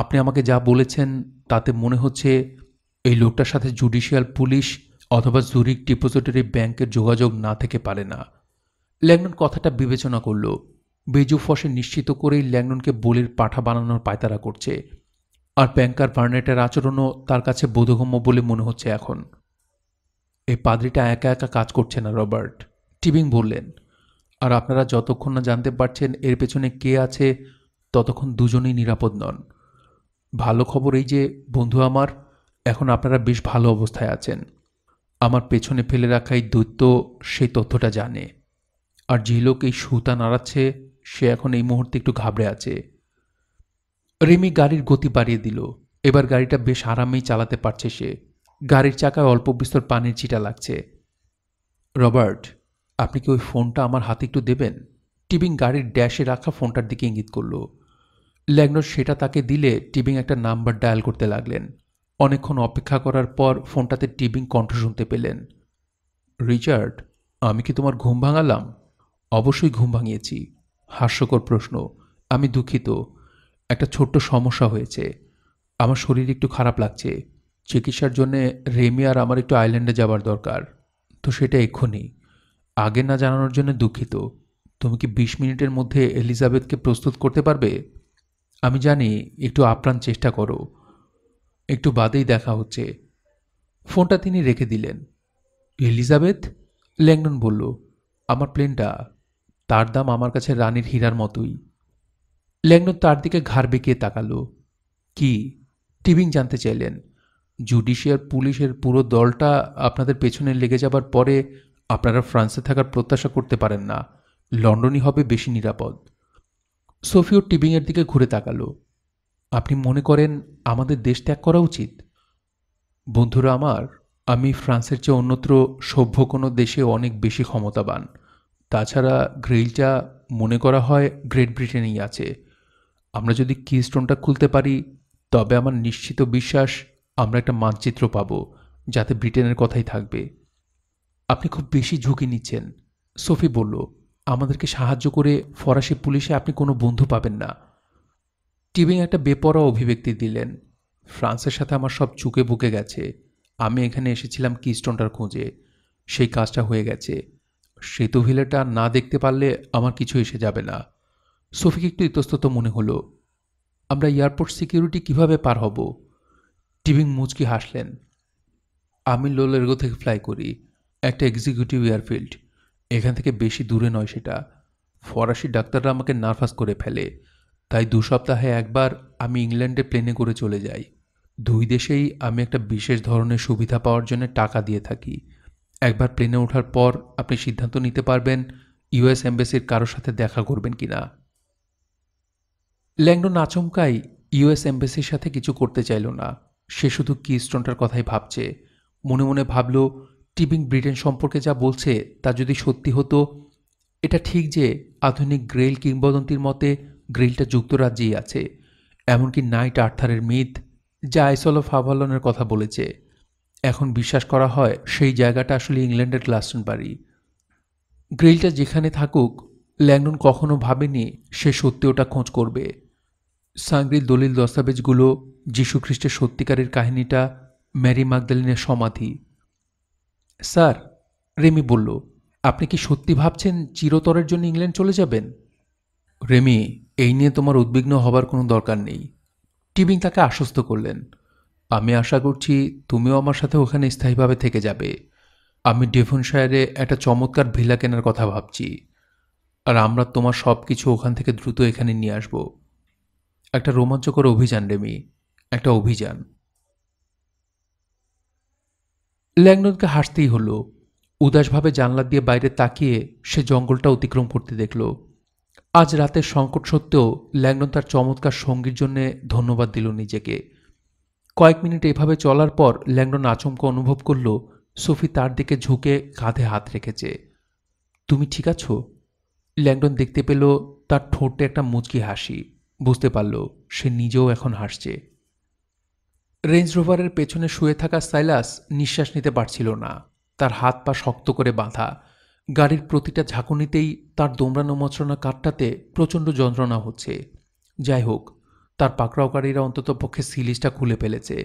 আপনি আমাকে যা বলেছেন তাতে মনে হচ্ছে এই লোকটার সাথে জুডিশিয়াল পুলিশ অথবা জুরিক ডিপোজিটরি ব্যাংকের যোগাযোগ না থেকে পারে না ল্যাংডন কথাটা বিবেচনা করল বেজু ফসে নিশ্চিত করেই ল্যাংডনকে বলির পাঠা বানানোর পায়তারা করছে আর ব্যাংকার ভার্নেটের আচরণও তার কাছে বোধগম্য বলে মনে হচ্ছে এখন এই পাদ্রিটা একা একা কাজ করছে না রবার্ট টিবিং বললেন আর আপনারা যতক্ষণ না জানতে পারছেন এর পেছনে কে আছে ততক্ষণ দুজনেই নিরাপদ নন ভালো খবর এই যে বন্ধু আমার এখন আপনারা বেশ ভালো অবস্থায় আছেন আমার পেছনে ফেলে রাখা এই দৈত্য সেই তথ্যটা জানে আর যে লোক এই সুতা নাড়াচ্ছে সে এখন এই মুহূর্তে একটু ঘাবড়ে আছে রেমি গাড়ির গতি বাড়িয়ে দিল এবার গাড়িটা বেশ আরামেই চালাতে পারছে সে গাড়ির চাকায় অল্প বিস্তর পানির চিটা লাগছে রবার্ট আপনি কি ওই ফোনটা আমার হাতে একটু দেবেন টিবিং গাড়ির ড্যাশে রাখা ফোনটার দিকে ইঙ্গিত করল ল্যাগনোর সেটা তাকে দিলে টিবিং একটা নাম্বার ডায়াল করতে লাগলেন অনেকক্ষণ অপেক্ষা করার পর ফোনটাতে টিবিং কণ্ঠ শুনতে পেলেন রিচার্ড আমি কি তোমার ঘুম ভাঙালাম অবশ্যই ঘুম ভাঙিয়েছি হাস্যকর প্রশ্ন আমি দুঃখিত একটা ছোট্ট সমস্যা হয়েছে আমার শরীর একটু খারাপ লাগছে চিকিৎসার জন্যে রেমি আর আমার একটু আইল্যান্ডে যাবার দরকার তো সেটা এক্ষুনি আগে না জানানোর জন্য দুঃখিত তুমি কি বিশ মিনিটের মধ্যে এলিজাবেথকে প্রস্তুত করতে পারবে আমি জানি একটু আপ্রাণ চেষ্টা করো একটু বাদেই দেখা হচ্ছে ফোনটা তিনি রেখে দিলেন এলিজাবেথ ল্যাংডন বলল আমার প্লেনটা তার দাম আমার কাছে রানীর হীরার মতোই ল্যাংডন তার দিকে ঘাড় বেঁকিয়ে তাকালো কি টিবিং জানতে চাইলেন জুডিশিয়ার পুলিশের পুরো দলটা আপনাদের পেছনে লেগে যাবার পরে আপনারা ফ্রান্সে থাকার প্রত্যাশা করতে পারেন না লন্ডনই হবে বেশি নিরাপদ সোফিও টিবিংয়ের দিকে ঘুরে তাকালো আপনি মনে করেন আমাদের দেশ ত্যাগ করা উচিত বন্ধুরা আমার আমি ফ্রান্সের চেয়ে অন্যত্র সভ্য কোনো দেশে অনেক বেশি ক্ষমতাবান তাছাড়া গ্রিলটা মনে করা হয় গ্রেট ব্রিটেনেই আছে আমরা যদি কি স্টোনটা খুলতে পারি তবে আমার নিশ্চিত বিশ্বাস আমরা একটা মানচিত্র পাব যাতে ব্রিটেনের কথাই থাকবে আপনি খুব বেশি ঝুঁকি নিচ্ছেন সোফি বলল আমাদেরকে সাহায্য করে ফরাসি পুলিশে আপনি কোনো বন্ধু পাবেন না টিবিং একটা বেপরোয়া অভিব্যক্তি দিলেন ফ্রান্সের সাথে আমার সব চুকে বুকে গেছে আমি এখানে এসেছিলাম কিস্টনটার খোঁজে সেই কাজটা হয়ে গেছে সেতু ভিলেটা না দেখতে পারলে আমার কিছু এসে যাবে না সফিকে একটু ইতস্তত মনে হলো আমরা এয়ারপোর্ট সিকিউরিটি কিভাবে পার হব টিবিং মুচকি হাসলেন আমি লোলেরগো থেকে ফ্লাই করি একটা এক্সিকিউটিভ এয়ারফিল্ড এখান থেকে বেশি দূরে নয় সেটা ফরাসি ডাক্তাররা আমাকে নার্ভাস করে ফেলে তাই দু সপ্তাহে একবার আমি ইংল্যান্ডে প্লেনে করে চলে যাই দুই দেশেই আমি একটা বিশেষ ধরনের সুবিধা পাওয়ার জন্য টাকা দিয়ে থাকি একবার প্লেনে ওঠার পর আপনি সিদ্ধান্ত নিতে পারবেন ইউএস এম্বাসির কারোর সাথে দেখা করবেন কি না ল্যাংডন আচমকাই ইউএস এম্বাসির সাথে কিছু করতে চাইল না সে শুধু কি স্টোনটার কথাই ভাবছে মনে মনে ভাবল টিবিং ব্রিটেন সম্পর্কে যা বলছে তা যদি সত্যি হতো এটা ঠিক যে আধুনিক গ্রেল কিংবদন্তির মতে গ্রিলটা যুক্তরাজ্যেই আছে এমনকি নাইট আর্থারের মিথ যা অফ হাভালনের কথা বলেছে এখন বিশ্বাস করা হয় সেই জায়গাটা আসলে ইংল্যান্ডের বাড়ি গ্রিলটা যেখানে থাকুক ল্যাংডন কখনো ভাবেনি সে সত্যি ওটা খোঁজ করবে সাংগ্রিল দলিল দস্তাবেজগুলো যীশুখ্রিস্টের সত্যিকারের কাহিনীটা ম্যারি মাগদালিনের সমাধি স্যার রেমি বলল আপনি কি সত্যি ভাবছেন চিরতরের জন্য ইংল্যান্ড চলে যাবেন রেমি এই নিয়ে তোমার উদ্বিগ্ন হবার কোনো দরকার নেই টিবিং তাকে আশ্বস্ত করলেন আমি আশা করছি তুমিও আমার সাথে ওখানে স্থায়ীভাবে থেকে যাবে আমি ডেভনশায়ারে একটা চমৎকার ভিলা কেনার কথা ভাবছি আর আমরা তোমার সব কিছু ওখান থেকে দ্রুত এখানে নিয়ে আসব একটা রোমাঞ্চকর অভিযান রেমি একটা অভিযান ল্যাংডনকে হাসতেই হলো উদাসভাবে জানলা দিয়ে বাইরে তাকিয়ে সে জঙ্গলটা অতিক্রম করতে দেখল আজ রাতের সংকট সত্ত্বেও ল্যাংডন তার চমৎকার সঙ্গীর জন্যে ধন্যবাদ দিল নিজেকে কয়েক মিনিট এভাবে চলার পর ল্যাংডন আচমকা অনুভব করল সফি তার দিকে ঝুঁকে কাঁধে হাত রেখেছে তুমি ঠিক আছো ল্যাংডন দেখতে পেল তার ঠোঁটে একটা মুচকি হাসি বুঝতে পারল সে নিজেও এখন হাসছে রেঞ্জ রোভারের পেছনে শুয়ে থাকা সাইলাস নিঃশ্বাস নিতে পারছিল না তার হাত পা শক্ত করে বাঁধা গাড়ির প্রতিটা ঝাঁকুনিতেই তার দোমরানো মচড়না কাটটাতে প্রচণ্ড যন্ত্রণা হচ্ছে যাই হোক তার পাকড়াওকারীরা পক্ষে সিলিজটা খুলে ফেলেছে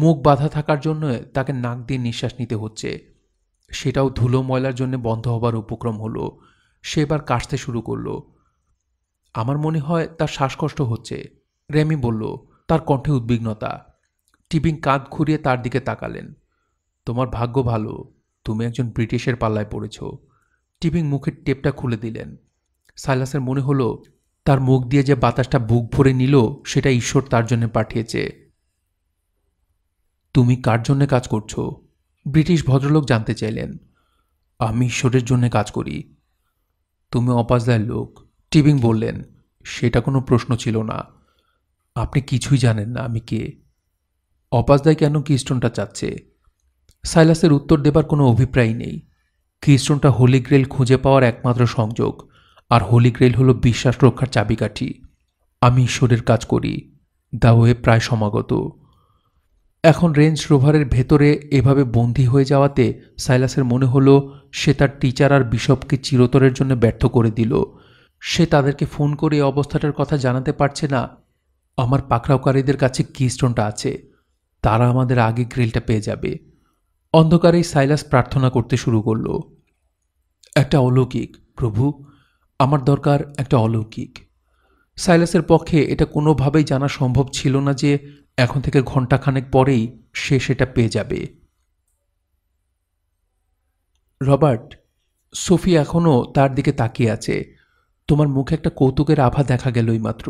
মুখ বাধা থাকার জন্য তাকে নাক দিয়ে নিঃশ্বাস নিতে হচ্ছে সেটাও ধুলো ময়লার জন্য বন্ধ হবার উপক্রম হলো সে এবার কাশতে শুরু করলো আমার মনে হয় তার শ্বাসকষ্ট হচ্ছে রেমি বলল তার কণ্ঠে উদ্বিগ্নতা টিপিং কাঁধ ঘুরিয়ে তার দিকে তাকালেন তোমার ভাগ্য ভালো তুমি একজন ব্রিটিশের পাল্লায় পড়েছ টিপিং মুখের টেপটা খুলে দিলেন সাইলাসের মনে হলো তার মুখ দিয়ে যে বাতাসটা বুক ভরে নিল সেটা ঈশ্বর তার জন্য পাঠিয়েছে তুমি কার জন্য কাজ করছো ব্রিটিশ ভদ্রলোক জানতে চাইলেন আমি ঈশ্বরের জন্য কাজ করি তুমি অপাজদার লোক টিবিং বললেন সেটা কোনো প্রশ্ন ছিল না আপনি কিছুই জানেন না আমি কে অপাসদায় কেন কিস্টোনটা চাচ্ছে সাইলাসের উত্তর দেবার কোনো অভিপ্রায় নেই কিস্টোনটা হোলি গ্রেল খুঁজে পাওয়ার একমাত্র সংযোগ আর হোলি গ্রেল হলো বিশ্বাস রক্ষার চাবিকাঠি আমি ঈশ্বরের কাজ করি দাওয়ে প্রায় সমাগত এখন রেঞ্জ রোভারের ভেতরে এভাবে বন্দী হয়ে যাওয়াতে সাইলাসের মনে হলো সে তার টিচার আর বিশপকে চিরতরের জন্য ব্যর্থ করে দিল সে তাদেরকে ফোন করে অবস্থাটার কথা জানাতে পারছে না আমার পাকড়াওকারীদের কাছে কিস্টোনটা আছে তারা আমাদের আগে গ্রিলটা পেয়ে যাবে অন্ধকারেই সাইলাস প্রার্থনা করতে শুরু করল একটা অলৌকিক প্রভু আমার দরকার একটা অলৌকিক সাইলাসের পক্ষে এটা কোনোভাবেই জানা সম্ভব ছিল না যে এখন থেকে ঘণ্টাখানেক পরেই সে সেটা পেয়ে যাবে রবার্ট সোফি এখনও তার দিকে তাকিয়ে আছে তোমার মুখে একটা কৌতুকের আভা দেখা গেল মাত্র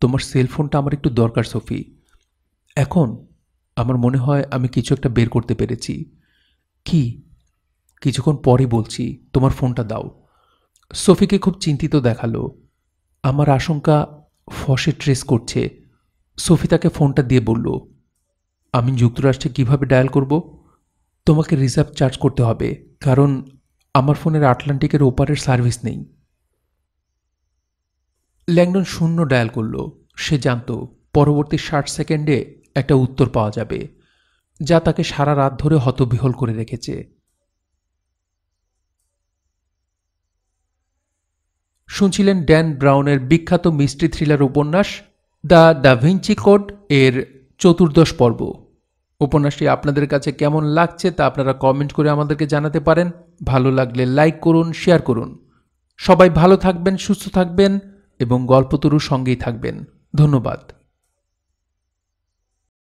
তোমার সেলফোনটা আমার একটু দরকার সোফি এখন আমার মনে হয় আমি কিছু একটা বের করতে পেরেছি কি কিছুক্ষণ পরে বলছি তোমার ফোনটা দাও সফিকে খুব চিন্তিত দেখালো আমার আশঙ্কা ফসে ট্রেস করছে সফি তাকে ফোনটা দিয়ে বলল আমি যুক্তরাষ্ট্রে কিভাবে ডায়াল করব তোমাকে রিজার্ভ চার্জ করতে হবে কারণ আমার ফোনের আটলান্টিকের ওপারের সার্ভিস নেই ল্যাংডন শূন্য ডায়াল করল সে জানত পরবর্তী ষাট সেকেন্ডে একটা উত্তর পাওয়া যাবে যা তাকে সারা রাত ধরে হতবিহল করে রেখেছে শুনছিলেন ড্যান ব্রাউনের বিখ্যাত মিস্ট্রি থ্রিলার উপন্যাস দ্য দ্য ভিঞ্চি কোড এর চতুর্দশ পর্ব উপন্যাসটি আপনাদের কাছে কেমন লাগছে তা আপনারা কমেন্ট করে আমাদেরকে জানাতে পারেন ভালো লাগলে লাইক করুন শেয়ার করুন সবাই ভালো থাকবেন সুস্থ থাকবেন এবং গল্পতরুর সঙ্গেই থাকবেন ধন্যবাদ